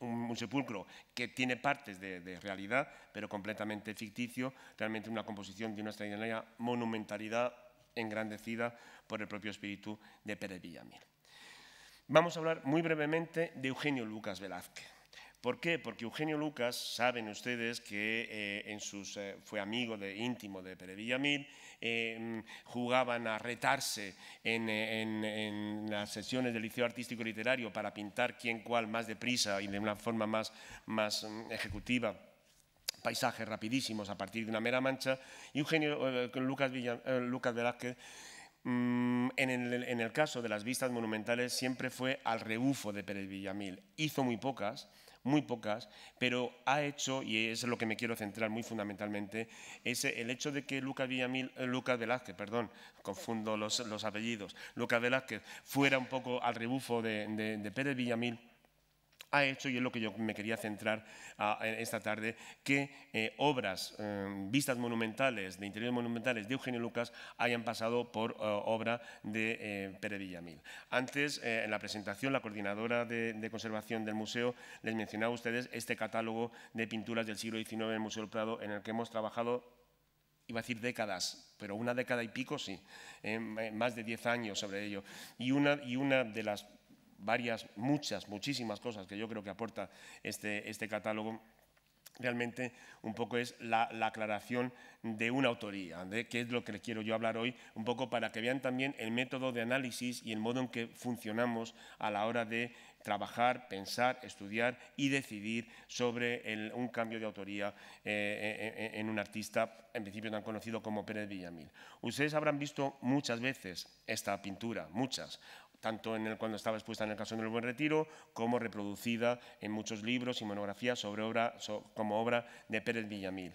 Speaker 1: un, sepulcro que tiene partes de, realidad, pero completamente ficticio, realmente una composición de una extraordinaria monumentalidad engrandecida por el propio espíritu de Pérez Villamil. Vamos a hablar muy brevemente de Eugenio Lucas Velázquez. ¿Por qué? Porque Eugenio Lucas, saben ustedes que eh, eh, fue amigo de, íntimo de Pérez Villamil, Em, jugaban a retarse en, las sesiones del Liceo Artístico Literario para pintar quién cuál más deprisa y de una forma más, más mm, ejecutiva paisajes rapidísimos a partir de una mera mancha, y Eugenio eh, eh, Lucas, eh, Lucas Velázquez mm, en el, en el, caso de las vistas monumentales siempre fue al rebufo de Pérez Villamil. Hizo muy pocas, muy pocas, pero ha hecho, y es lo que me quiero centrar muy fundamentalmente, es el hecho de que Lucas, Villamil, eh, Lucas Velázquez, perdón, confundo los, los apellidos, Lucas Velázquez fuera un poco al rebufo de Pérez Villamil, ha hecho, y es lo que yo me quería centrar ah, esta tarde, que eh, obras, eh, vistas monumentales, de interiores monumentales de Eugenio Lucas hayan pasado por eh, obra de Pere Villamil. Antes, en la presentación, la coordinadora de, conservación del museo les mencionaba a ustedes este catálogo de pinturas del siglo XIX del Museo del Prado, en el que hemos trabajado iba a decir décadas, pero una década y pico sí, más de diez años sobre ello. Y una, y una de las varias, muchas, muchísimas cosas que yo creo que aporta este, este catálogo, realmente un poco es la, aclaración de una autoría, de qué es lo que les quiero yo hablar hoy, un poco para que vean también el método de análisis y el modo en que funcionamos a la hora de trabajar, pensar, estudiar y decidir sobre un cambio de autoría en, eh, eh, eh, en un artista, en principio tan conocido como Pérez Villamil. Ustedes habrán visto muchas veces esta pintura, muchas, tanto en el, cuando estaba expuesta en el caso del Buen Retiro, como reproducida en muchos libros y monografías sobre obra, como obra de Pérez Villamil.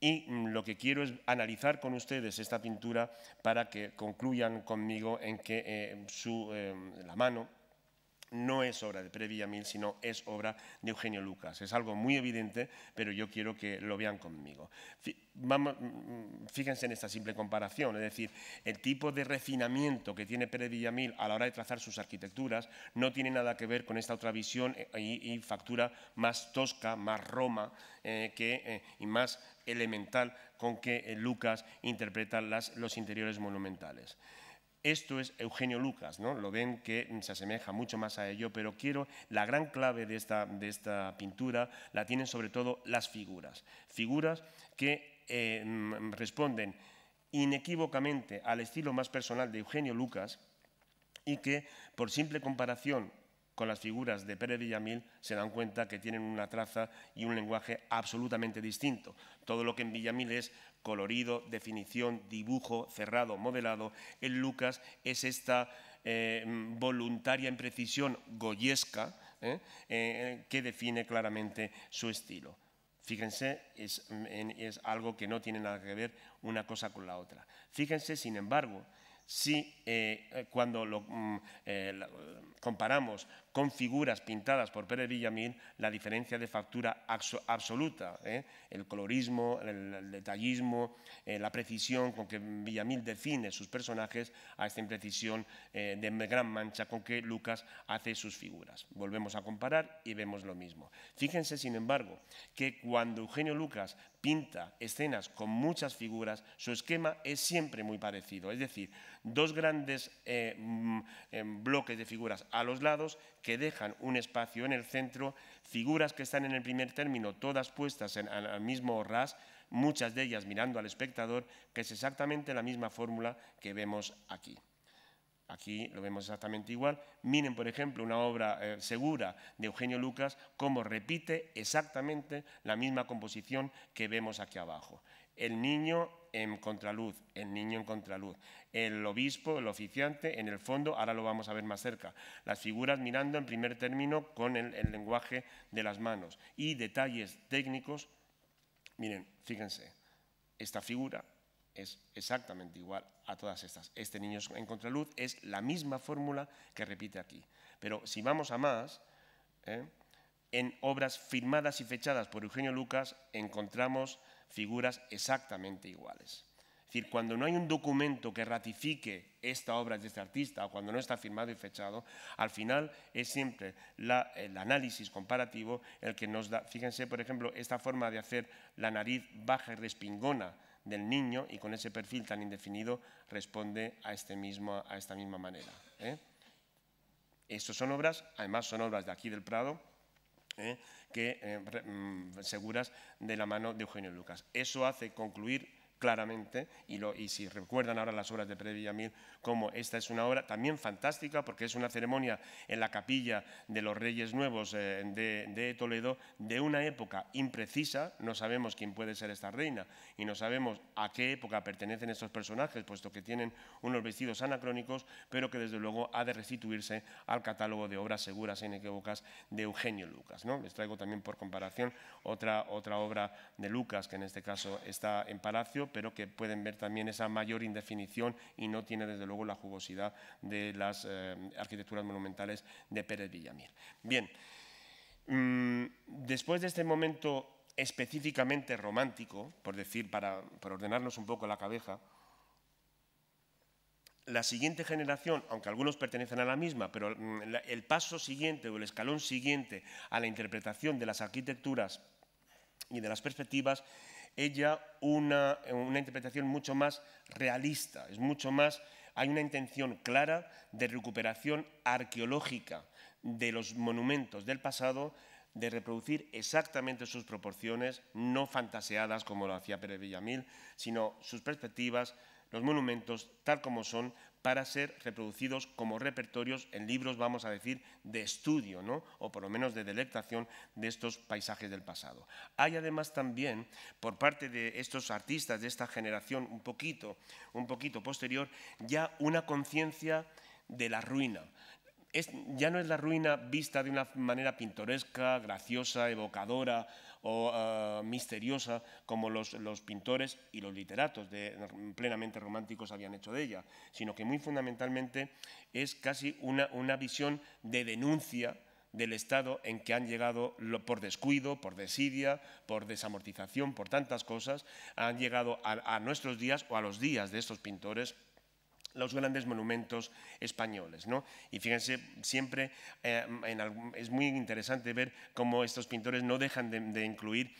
Speaker 1: Y mm, lo que quiero es analizar con ustedes esta pintura para que concluyan conmigo en que eh, su, eh, la mano no es obra de Pérez Villamil, sino es obra de Eugenio Lucas. Es algo muy evidente, pero yo quiero que lo vean conmigo. Mm, mm, fíjense en esta simple comparación, es decir, el tipo de refinamiento que tiene Pérez Villamil a la hora de trazar sus arquitecturas no tiene nada que ver con esta otra visión eh, y, factura más tosca, más roma eh, eh, y más elemental con que Lucas interpreta los interiores monumentales. Esto es Eugenio Lucas, ¿no? Lo ven que se asemeja mucho más a ello, pero quiero, la gran clave de esta, pintura la tienen sobre todo las figuras. Figuras que eh, responden inequívocamente al estilo más personal de Eugenio Lucas y que, por simple comparación con las figuras de Pérez Villamil se dan cuenta que tienen una traza y un lenguaje absolutamente distinto. Todo lo que en Villamil es colorido, definición, dibujo, cerrado, modelado, en Lucas es esta eh, voluntaria imprecisión goyesca eh, eh, que define claramente su estilo. Fíjense, es, algo que no tiene nada que ver una cosa con la otra. Fíjense, sin embargo, si cuando lo mm, comparamos con figuras pintadas por Pérez Villamil, la diferencia de factura absoluta, ¿eh? el colorismo, el, detallismo, eh, la precisión con que Villamil define sus personajes a esta imprecisión eh, de gran mancha con que Lucas hace sus figuras. Volvemos a comparar y vemos lo mismo. Fíjense, sin embargo, que cuando Eugenio Lucas pinta escenas con muchas figuras, su esquema es siempre muy parecido, es decir, dos grandes mm, bloques de figuras a los lados que dejan un espacio en el centro, figuras que están en el primer término, todas puestas en, el mismo ras, muchas de ellas mirando al espectador, que es exactamente la misma fórmula que vemos aquí. Aquí lo vemos exactamente igual. Miren, por ejemplo, una obra eh, segura de Eugenio Lucas, cómo repite exactamente la misma composición que vemos aquí abajo el niño en contraluz, el niño en contraluz, el obispo, el oficiante, en el fondo, ahora lo vamos a ver más cerca, las figuras mirando en primer término con el, lenguaje de las manos y detalles técnicos. Miren, fíjense, esta figura es exactamente igual a todas estas. Este niño en contraluz es la misma fórmula que repite aquí. Pero si vamos a más, ¿eh? en obras firmadas y fechadas por Eugenio Lucas encontramos figuras exactamente iguales. Es decir, cuando no hay un documento que ratifique esta obra de este artista o cuando no está firmado y fechado, al final es siempre el análisis comparativo el que nos da. Fíjense, por ejemplo, esta forma de hacer la nariz baja y respingona del niño y con ese perfil tan indefinido responde a, este mismo, a esta misma manera. ¿eh? Estas son obras, además son obras de aquí del Prado, eh, que, eh, mm, seguras de la mano de Eugenio Lucas. Eso hace concluir claramente, y, lo, y, si recuerdan ahora las obras de Pérez Villamil, como esta es una obra también fantástica, porque es una ceremonia en la capilla de los Reyes Nuevos eh, de, Toledo, de una época imprecisa, no sabemos quién puede ser esta reina, y no sabemos a qué época pertenecen estos personajes, puesto que tienen unos vestidos anacrónicos, pero que desde luego ha de restituirse al catálogo de obras seguras e inequívocas de Eugenio Lucas. Les traigo también por comparación otra, otra obra de Lucas, que en este caso está en Palacio, pero que pueden ver también esa mayor indefinición y no tiene desde luego la jugosidad de las eh, arquitecturas monumentales de Pérez Villamil. Bien, mm, después de este momento específicamente romántico, por decir, para ordenarnos un poco la cabeza, la siguiente generación, aunque algunos pertenecen a la misma, pero mm, el paso siguiente o el escalón siguiente a la interpretación de las arquitecturas y de las perspectivas ella una, una interpretación mucho más realista, es mucho más, hay una intención clara de recuperación arqueológica de los monumentos del pasado, de reproducir exactamente sus proporciones, no fantaseadas como lo hacía Pérez Villamil, sino sus perspectivas, los monumentos tal como son, para ser reproducidos como repertorios en libros, vamos a decir, de estudio, ¿no? o por lo menos de delectación de estos paisajes del pasado. Hay además también, por parte de estos artistas de esta generación un poquito, un poquito posterior, ya una conciencia de la ruina. ya no es la ruina vista de una manera pintoresca, graciosa, evocadora, o eh, misteriosa como los, pintores y los literatos plenamente románticos habían hecho de ella, sino que muy fundamentalmente es casi una, una visión de denuncia del Estado en que han llegado por descuido, por desidia, por desamortización, por tantas cosas, han llegado a, nuestros días o a los días de estos pintores los grandes monumentos españoles. ¿no? Y fíjense, siempre eh, en es muy interesante ver cómo estos pintores no dejan de, de incluir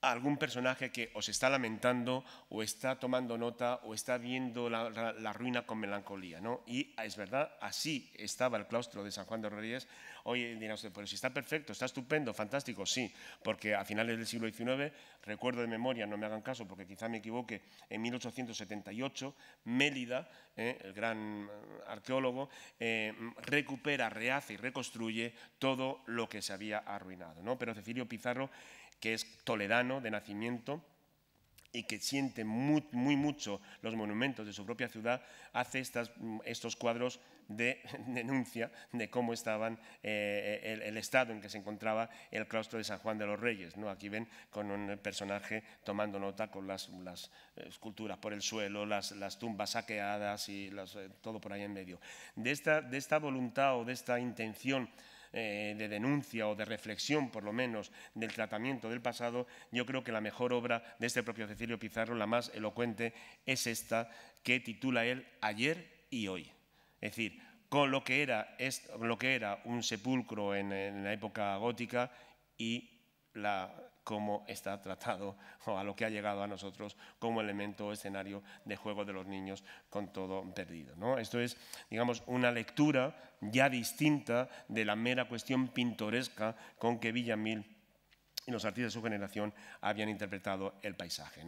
Speaker 1: algún personaje que os está lamentando o está tomando nota o está viendo la, ruina con melancolía. ¿no? Y es verdad, así estaba el claustro de San Juan de Rodríguez. Hoy dirá usted, pero si está perfecto, está estupendo, fantástico, sí, porque a finales del siglo XIX, recuerdo de memoria, no me hagan caso porque quizá me equivoque, en 1878, Mélida, eh, el gran eh, arqueólogo, eh, recupera, rehace y reconstruye todo lo que se había arruinado. ¿no? Pero Cecilio Pizarro que es toledano de nacimiento y que siente muy, mucho los monumentos de su propia ciudad, hace estas, estos cuadros de denuncia de cómo estaba eh, el, estado en que se encontraba el claustro de San Juan de los Reyes. ¿no? Aquí ven con un personaje tomando nota con las, esculturas por el suelo, las, las tumbas saqueadas y eh, todo por ahí en medio. De esta, de esta voluntad o de esta intención eh, de denuncia o de reflexión, por lo menos, del tratamiento del pasado, yo creo que la mejor obra de este propio Cecilio Pizarro, la más elocuente, es esta que titula él Ayer y Hoy. Es decir, con lo que era, lo que era un sepulcro en la época gótica y la cómo está tratado o a lo que ha llegado a nosotros como elemento o escenario de juego de los niños con todo perdido. ¿no? Esto es, digamos, una lectura ya distinta de la mera cuestión pintoresca con que Villamil y los artistas de su generación habían interpretado el paisaje,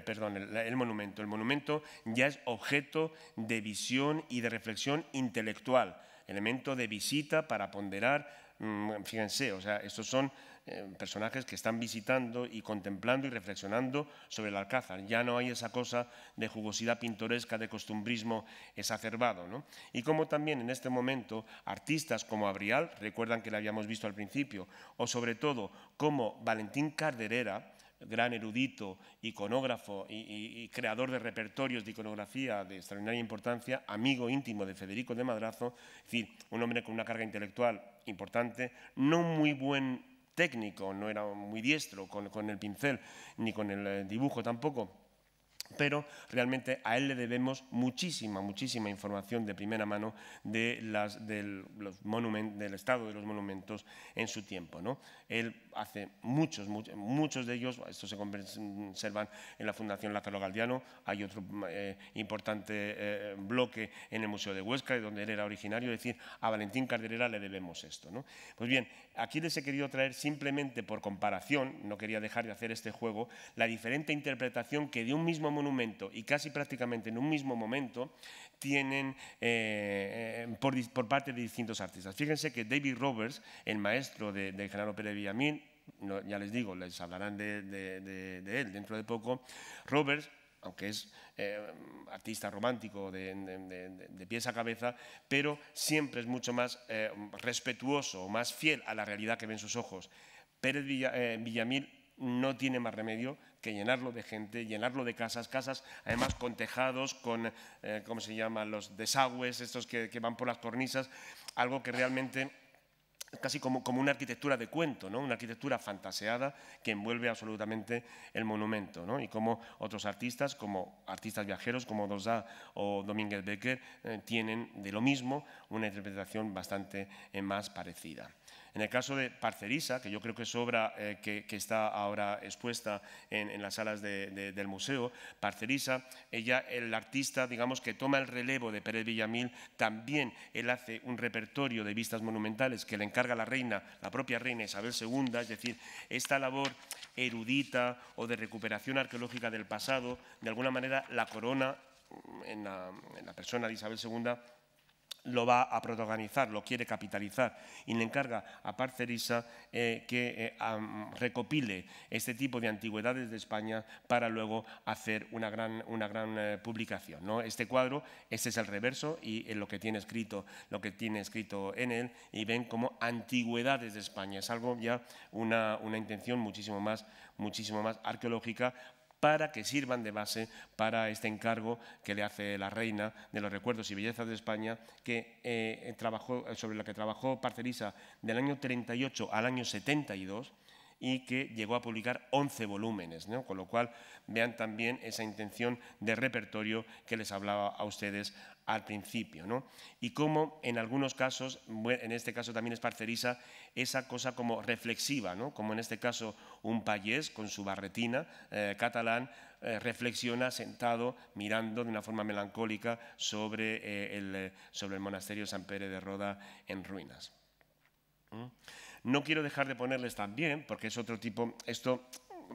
Speaker 1: perdón, el, monumento. El monumento ya es objeto de visión y de reflexión intelectual, elemento de visita para ponderar, Mm, fíjense, o sea, estos son eh, personajes que están visitando y contemplando y reflexionando sobre el alcázar. Ya no hay esa cosa de jugosidad pintoresca, de costumbrismo exacerbado. Y como también en este momento artistas como Abrial, recuerdan que le habíamos visto al principio, o sobre todo como Valentín Carderera, gran erudito, iconógrafo y, creador de repertorios de iconografía de extraordinaria importancia, amigo íntimo de Federico de Madrazo, es decir, un hombre con una carga intelectual importante, no muy buen técnico, no era muy diestro con el pincel ni con el eh, dibujo tampoco, pero realmente a él le debemos muchísima, muchísima información de primera mano de las, del, los monument, del estado de los monumentos en su tiempo. ¿no? Él hace muchos, muchos, de ellos, estos se conservan en la Fundación Lázaro Galdiano, hay otro eh, importante eh, bloque en el Museo de Huesca, donde él era originario, es decir, a Valentín Carderera le debemos esto. ¿no? Pues bien, aquí les he querido traer simplemente por comparación, no quería dejar de hacer este juego, la diferente interpretación que de un mismo monumento y casi prácticamente en un mismo momento, tienen eh, eh, por, parte de distintos artistas. Fíjense que David Roberts, el maestro de, de Genaro Pérez Villamil, ya les digo, les hablarán de, él dentro de poco, Roberts aunque es eh, artista romántico de, pies a cabeza, pero siempre es mucho más respetuoso más fiel a la realidad que ven sus ojos. Pérez Villamil no tiene más remedio que llenarlo de gente, llenarlo de casas, casas además con tejados, con, eh, ¿cómo se llaman?, los desagües, estos que, van por las cornisas, algo que realmente casi como, como, una arquitectura de cuento, ¿no? una arquitectura fantaseada que envuelve absolutamente el monumento. ¿no? Y como otros artistas, como artistas viajeros como Dosa o Domínguez Becker, eh, tienen de lo mismo una interpretación bastante eh, más parecida. En el caso de Parcerisa, que yo creo que es obra eh, que, está ahora expuesta en, las salas del museo, Parcerisa, ella, el artista, digamos, que toma el relevo de Pérez Villamil, también él hace un repertorio de vistas monumentales que le encarga la reina, la propia reina Isabel II, es decir, esta labor erudita o de recuperación arqueológica del pasado, de alguna manera la corona en la persona de Isabel II lo va a protagonizar, lo quiere capitalizar y le encarga a Parcerisa eh, que eh, recopile este tipo de antigüedades de España para luego hacer una gran, una gran eh, publicación. ¿no? Este cuadro, este es el reverso y lo que tiene escrito, lo que tiene escrito en él y ven como antigüedades de España. Es algo ya una, intención muchísimo más, muchísimo más arqueológica para que sirvan de base para este encargo que le hace la reina de los recuerdos y bellezas de España, que, eh, trabajó, eh, sobre la que trabajó Parcerisa del año 38 al año 72 y que llegó a publicar 11 volúmenes, con lo cual vean también esa intención de repertorio que les hablaba a ustedes al principio, ¿no? Y cómo en algunos casos, en este caso también es parceriza, esa cosa como reflexiva, ¿no? Como en este caso un payés con su barretina eh, catalán eh, reflexiona sentado mirando de una forma melancólica sobre, eh, el, sobre el monasterio San Pere de Roda en ruinas. ¿Mm? No quiero dejar de ponerles también, porque es otro tipo, esto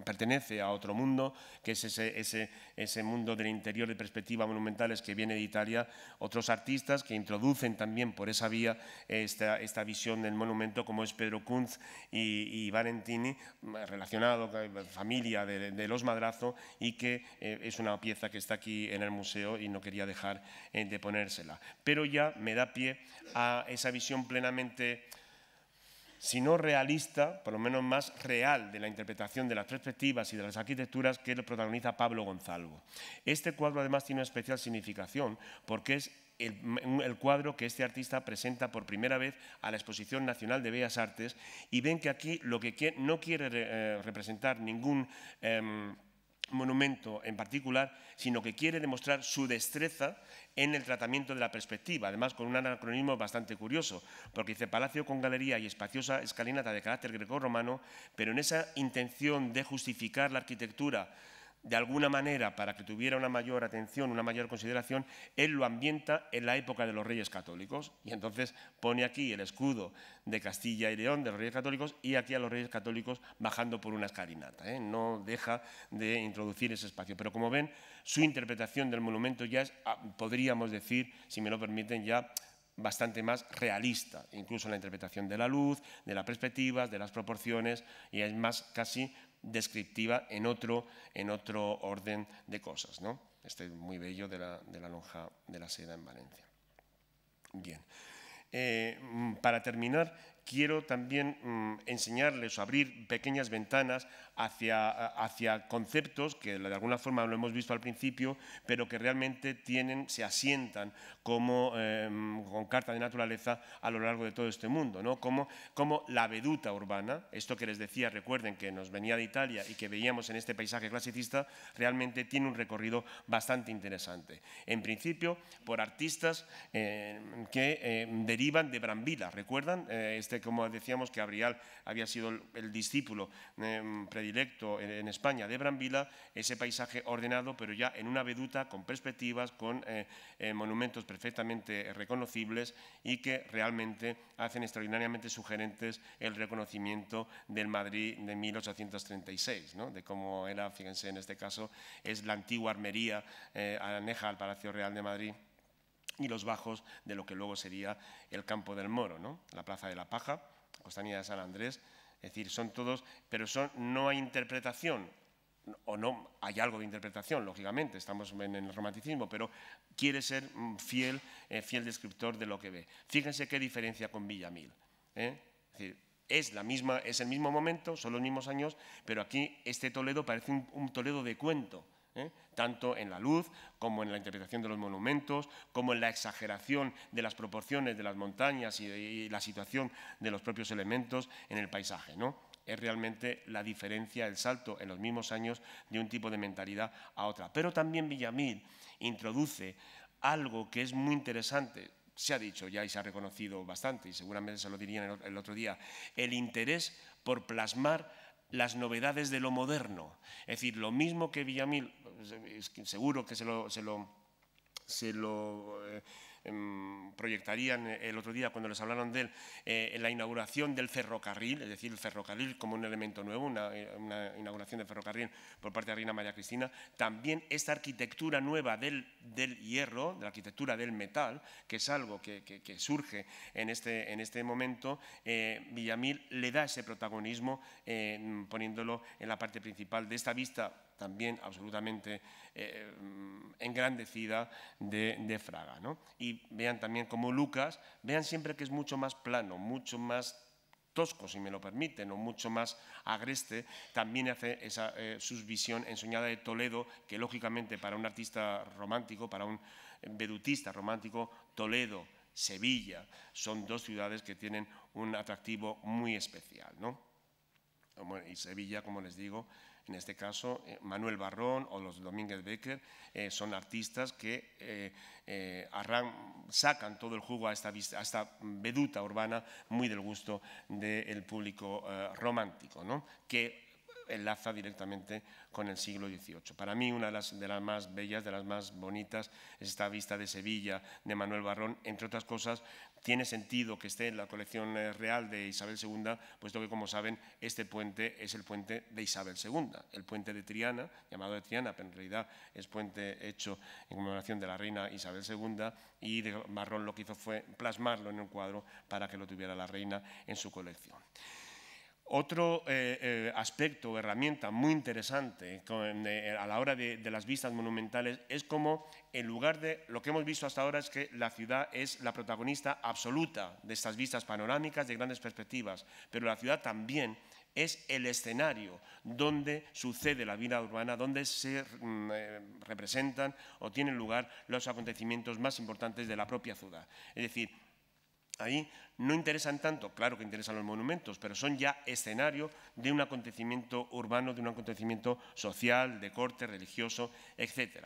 Speaker 1: pertenece a otro mundo, que es ese, ese, mundo del interior de perspectiva monumentales que viene de Italia, otros artistas que introducen también por esa vía esta, esta visión del monumento, como es Pedro Kunz y, Valentini, relacionado con la familia de, los Madrazo, y que eh, es una pieza que está aquí en el museo y no quería dejar eh, de ponérsela. Pero ya me da pie a esa visión plenamente sino realista, por lo menos más real de la interpretación de las perspectivas y de las arquitecturas que protagoniza Pablo Gonzalo. Este cuadro además tiene una especial significación porque es el, cuadro que este artista presenta por primera vez a la Exposición Nacional de Bellas Artes y ven que aquí lo que no quiere eh, representar ningún... Em, monumento en particular, sino que quiere demostrar su destreza en el tratamiento de la perspectiva, además con un anacronismo bastante curioso, porque dice palacio con galería y espaciosa escalinata de carácter grecorromano, pero en esa intención de justificar la arquitectura de alguna manera, para que tuviera una mayor atención, una mayor consideración, él lo ambienta en la época de los reyes católicos. Y entonces pone aquí el escudo de Castilla y León, de los reyes católicos, y aquí a los reyes católicos bajando por una escalinata. ¿eh? No deja de introducir ese espacio. Pero como ven, su interpretación del monumento ya es, ah, podríamos decir, si me lo permiten, ya bastante más realista, incluso en la interpretación de la luz, de las perspectivas, de las proporciones, y es más casi descriptiva en otro, en otro orden de cosas. ¿no? Este es muy bello de la, lonja de la seda en Valencia. Bien. Eh, mm, para terminar, quiero también mm, enseñarles o abrir pequeñas ventanas hacia, hacia, conceptos que de alguna forma lo hemos visto al principio, pero que realmente tienen, se asientan como, em, con carta de naturaleza a lo largo de todo este mundo, ¿no? como, como la veduta urbana, esto que les decía, recuerden que nos venía de Italia y que veíamos en este paisaje clasicista, realmente tiene un recorrido bastante interesante. En principio, por artistas eh, que eh, derivan de Brambilla, ¿recuerdan? Eh, este como decíamos que Abrial había sido el, discípulo em, predilecto en, España de Brambila, ese paisaje ordenado, pero ya en una veduta, con perspectivas, con eh, eh, monumentos perfectamente reconocibles y que realmente hacen extraordinariamente sugerentes el reconocimiento del Madrid de 1836, de cómo era, fíjense en este caso, es la antigua armería eh, aneja al Palacio Real de Madrid y los bajos de lo que luego sería el Campo del Moro, ¿no? la Plaza de la Paja, Costanía de San Andrés. Es decir, son todos, pero son, no hay interpretación, o no, hay algo de interpretación, lógicamente, estamos en el romanticismo, pero quiere ser mm, fiel, eh, fiel descriptor de lo que ve. Fíjense qué diferencia con Villamil. ¿eh? Es la misma, es el mismo momento, son los mismos años, pero aquí este Toledo parece un Toledo de cuento ¿eh? tanto en la luz como en la interpretación de los monumentos, como en la exageración de las proporciones de las montañas y, la situación de los propios elementos en el paisaje. ¿no? Es realmente la diferencia, el salto en los mismos años de un tipo de mentalidad a otra. Pero también Villamil introduce algo que es muy interesante. Se ha dicho ya y se ha reconocido bastante, y seguramente se lo dirían el otro día, el interés por plasmar las novedades de lo moderno. Es decir, lo mismo que Villamil seguro que se lo, eh, em, proyectarían el otro día cuando les hablaron de eh, la inauguración del ferrocarril, es decir, el ferrocarril como un elemento nuevo, una, inauguración de ferrocarril por parte de Reina María Cristina, también esta arquitectura nueva del, hierro, de la arquitectura del metal, que es algo que, surge en este, este momento, eh, Villamil le da ese protagonismo poniéndolo en la parte principal de esta vista también absolutamente eh, engrandecida de, Fraga. Y vean también como Lucas, vean siempre que es mucho más plano, mucho más tosco, si me lo permiten, o mucho más agreste, también hace esa, eh, visión ensoñada de Toledo, que lógicamente para un artista romántico, para un vedutista romántico, Toledo, Sevilla, son dos ciudades que tienen un atractivo muy especial. ¿no? Y Sevilla, como les digo, en este caso eh, Manuel Barrón o los Domínguez Becker, eh, son artistas que eh, sacan todo el jugo a esta, vista, veduta urbana muy del gusto del público romántico, que enlaza directamente con el siglo XVIII. Para mí, una de las, de las, más bellas, de las más bonitas, es esta vista de Sevilla de Manuel Barrón, entre otras cosas, tiene sentido que esté en la colección eh, real de Isabel II, puesto que, como saben, este puente es el puente de Isabel II, el puente de Triana, llamado de Triana, pero en realidad es puente hecho en conmemoración de la reina Isabel II, y de Marrón lo que hizo fue plasmarlo en un cuadro para que lo tuviera la reina en su colección. Otro eh, eh, aspecto o herramienta muy interesante eh, a la hora de, de, las vistas monumentales es como en lugar de lo que hemos visto hasta ahora, es que la ciudad es la protagonista absoluta de estas vistas panorámicas de grandes perspectivas, pero la ciudad también es el escenario donde sucede la vida urbana, donde se mm, representan o tienen lugar los acontecimientos más importantes de la propia ciudad. Es decir, Ahí no interesan tanto, claro que interesan los monumentos, pero son ya escenario de un acontecimiento urbano, de un acontecimiento social, de corte religioso, etc.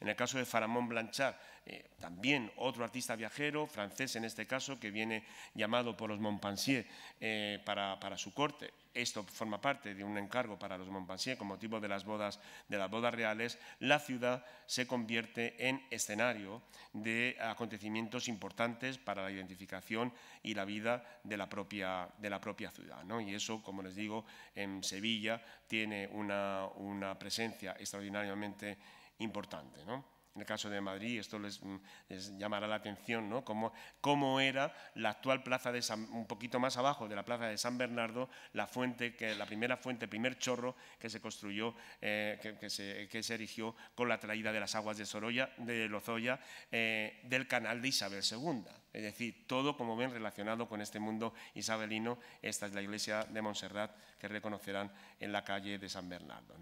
Speaker 1: En el caso de Faramón Blanchard, eh, también otro artista viajero, francés en este caso, que viene llamado por los Montpensier eh, para, su corte, esto forma parte de un encargo para los Montpensier con motivo de las bodas de las bodas reales, la ciudad se convierte en escenario de acontecimientos importantes para la identificación y la vida de la propia, de la propia ciudad. ¿no? Y eso, como les digo, en Sevilla tiene una, presencia extraordinariamente importante en el caso de Madrid, esto les, mm, llamará la atención, ¿no? Cómo, era la actual plaza de un poquito más abajo de la plaza de San Bernardo, la fuente, la primera fuente, primer chorro que se construyó, eh, que, se, erigió con la traída de las aguas de, Sorolla, de Lozoya eh, del canal de Isabel II. Es decir, todo, como ven, relacionado con este mundo isabelino. Esta es la iglesia de Montserrat que reconocerán en la calle de San Bernardo,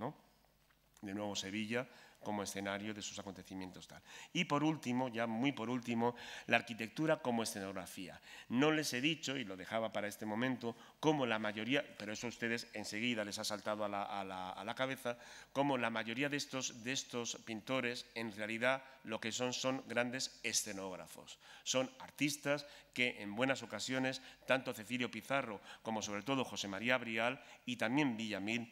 Speaker 1: De nuevo Sevilla, como escenario de sus acontecimientos. Tal. Y por último, ya muy por último, la arquitectura como escenografía. No les he dicho, y lo dejaba para este momento, como la mayoría, pero eso a ustedes enseguida les ha saltado a la, cabeza, como la mayoría de estos, de estos pintores en realidad lo que son son grandes escenógrafos. Son artistas que en buenas ocasiones, tanto Cecilio Pizarro como sobre todo José María Brial y también Villamil,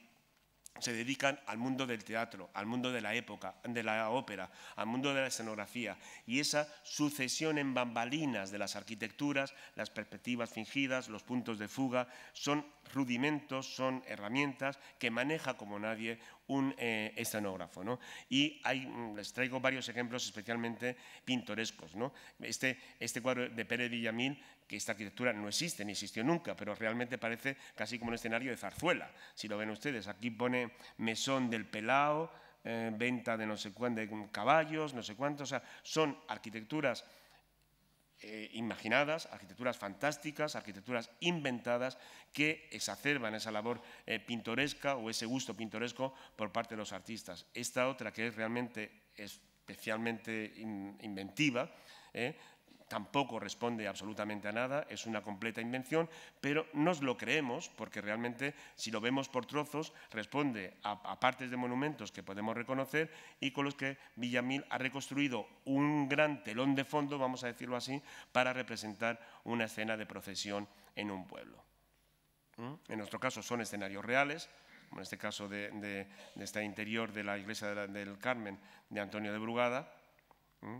Speaker 1: se dedican al mundo del teatro, al mundo de la época, de la ópera, al mundo de la escenografía y esa sucesión en bambalinas de las arquitecturas, las perspectivas fingidas, los puntos de fuga, son rudimentos, son herramientas que maneja como nadie un eh, escenógrafo. Y mm, les traigo varios ejemplos especialmente pintorescos. Este, este cuadro de Pérez Villamil que esta arquitectura no existe ni existió nunca, pero realmente parece casi como un escenario de zarzuela. Si lo ven ustedes, aquí pone mesón del pelao, eh, venta de no sé cuántos caballos, no sé cuántos, o sea, son arquitecturas eh, imaginadas, arquitecturas fantásticas, arquitecturas inventadas que exacerban esa labor eh, pintoresca o ese gusto pintoresco por parte de los artistas. Esta otra que es realmente especialmente inventiva, tampoco responde absolutamente a nada, es una completa invención, pero nos lo creemos porque realmente si lo vemos por trozos responde a, partes de monumentos que podemos reconocer y con los que Villamil ha reconstruido un gran telón de fondo, vamos a decirlo así, para representar una escena de procesión en un pueblo. ¿Mm? En nuestro caso son escenarios reales, como en este caso de, este interior de la iglesia del Carmen de Antonio de Brugada. ¿Mm?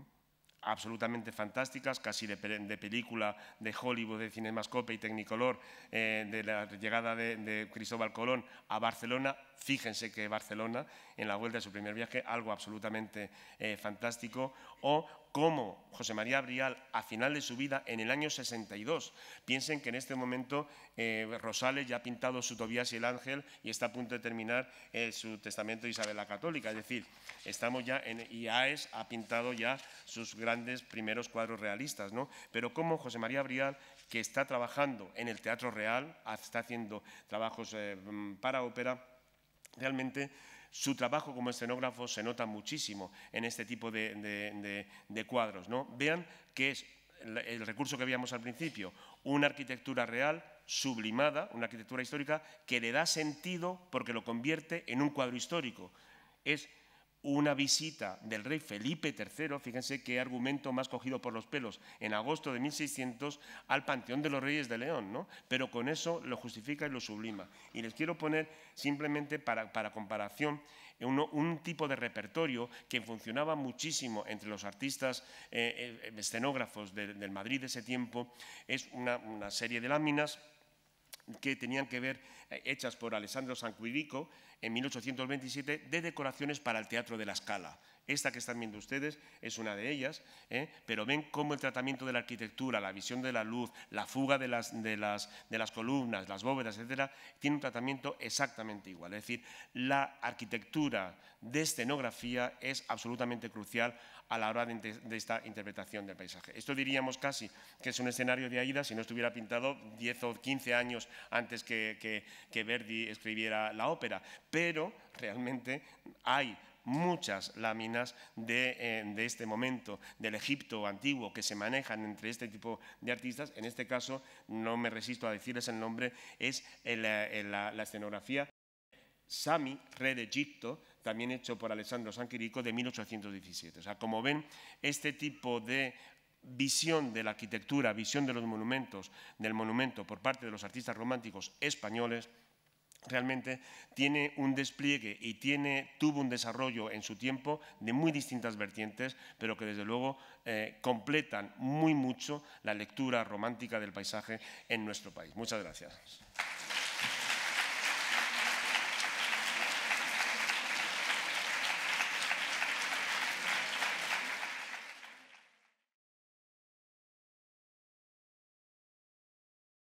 Speaker 1: absolutamente fantásticas, casi de, película de Hollywood, de Cinemascope y Technicolor, eh, de la llegada de, Cristóbal Colón a Barcelona. Fíjense que Barcelona, en la vuelta de su primer viaje, algo absolutamente eh, fantástico o cómo José María Abrial, a final de su vida, en el año 62, piensen que en este momento eh, Rosales ya ha pintado su Tobías y el Ángel y está a punto de terminar eh, su testamento de Isabel la Católica. Es decir, estamos ya en, y Aes ha pintado ya sus grandes primeros cuadros realistas, ¿no? Pero cómo José María Brial, que está trabajando en el Teatro Real, está haciendo trabajos eh, para ópera, realmente su trabajo como escenógrafo se nota muchísimo en este tipo de, cuadros. ¿no? Vean que es el recurso que veíamos al principio, una arquitectura real sublimada, una arquitectura histórica que le da sentido porque lo convierte en un cuadro histórico. Es una visita del rey Felipe III, fíjense qué argumento más cogido por los pelos, en agosto de 1600 al Panteón de los Reyes de León, ¿no? Pero con eso lo justifica y lo sublima. Y les quiero poner simplemente para, comparación un, tipo de repertorio que funcionaba muchísimo entre los artistas eh, eh, escenógrafos del Madrid de ese tiempo. Es una, una serie de láminas que tenían que ver, eh, hechas por Alessandro Sanquirico, en 1827 de decoraciones para el Teatro de la Escala. Esta que están viendo ustedes es una de ellas, ¿eh? pero ven cómo el tratamiento de la arquitectura, la visión de la luz, la fuga de las, columnas, las bóvedas, etcétera, tiene un tratamiento exactamente igual. Es decir, la arquitectura de escenografía es absolutamente crucial a la hora de, esta interpretación del paisaje. Esto diríamos casi que es un escenario de Aida si no estuviera pintado 10 o 15 años antes que Verdi escribiera la ópera, pero realmente hay muchas láminas eh, de, este momento, del Egipto antiguo, que se manejan entre este tipo de artistas. En este caso, no me resisto a decirles el nombre, es eh, la, escenografía Sami, rey de Egipto, también hecho por Alessandro San de 1817. O sea, como ven, este tipo de visión de la arquitectura, visión de los monumentos, del monumento por parte de los artistas románticos españoles realmente tiene un despliegue y tiene, tuvo un desarrollo en su tiempo de muy distintas vertientes, pero que desde luego eh, completan muy mucho la lectura romántica del paisaje en nuestro país. Muchas gracias.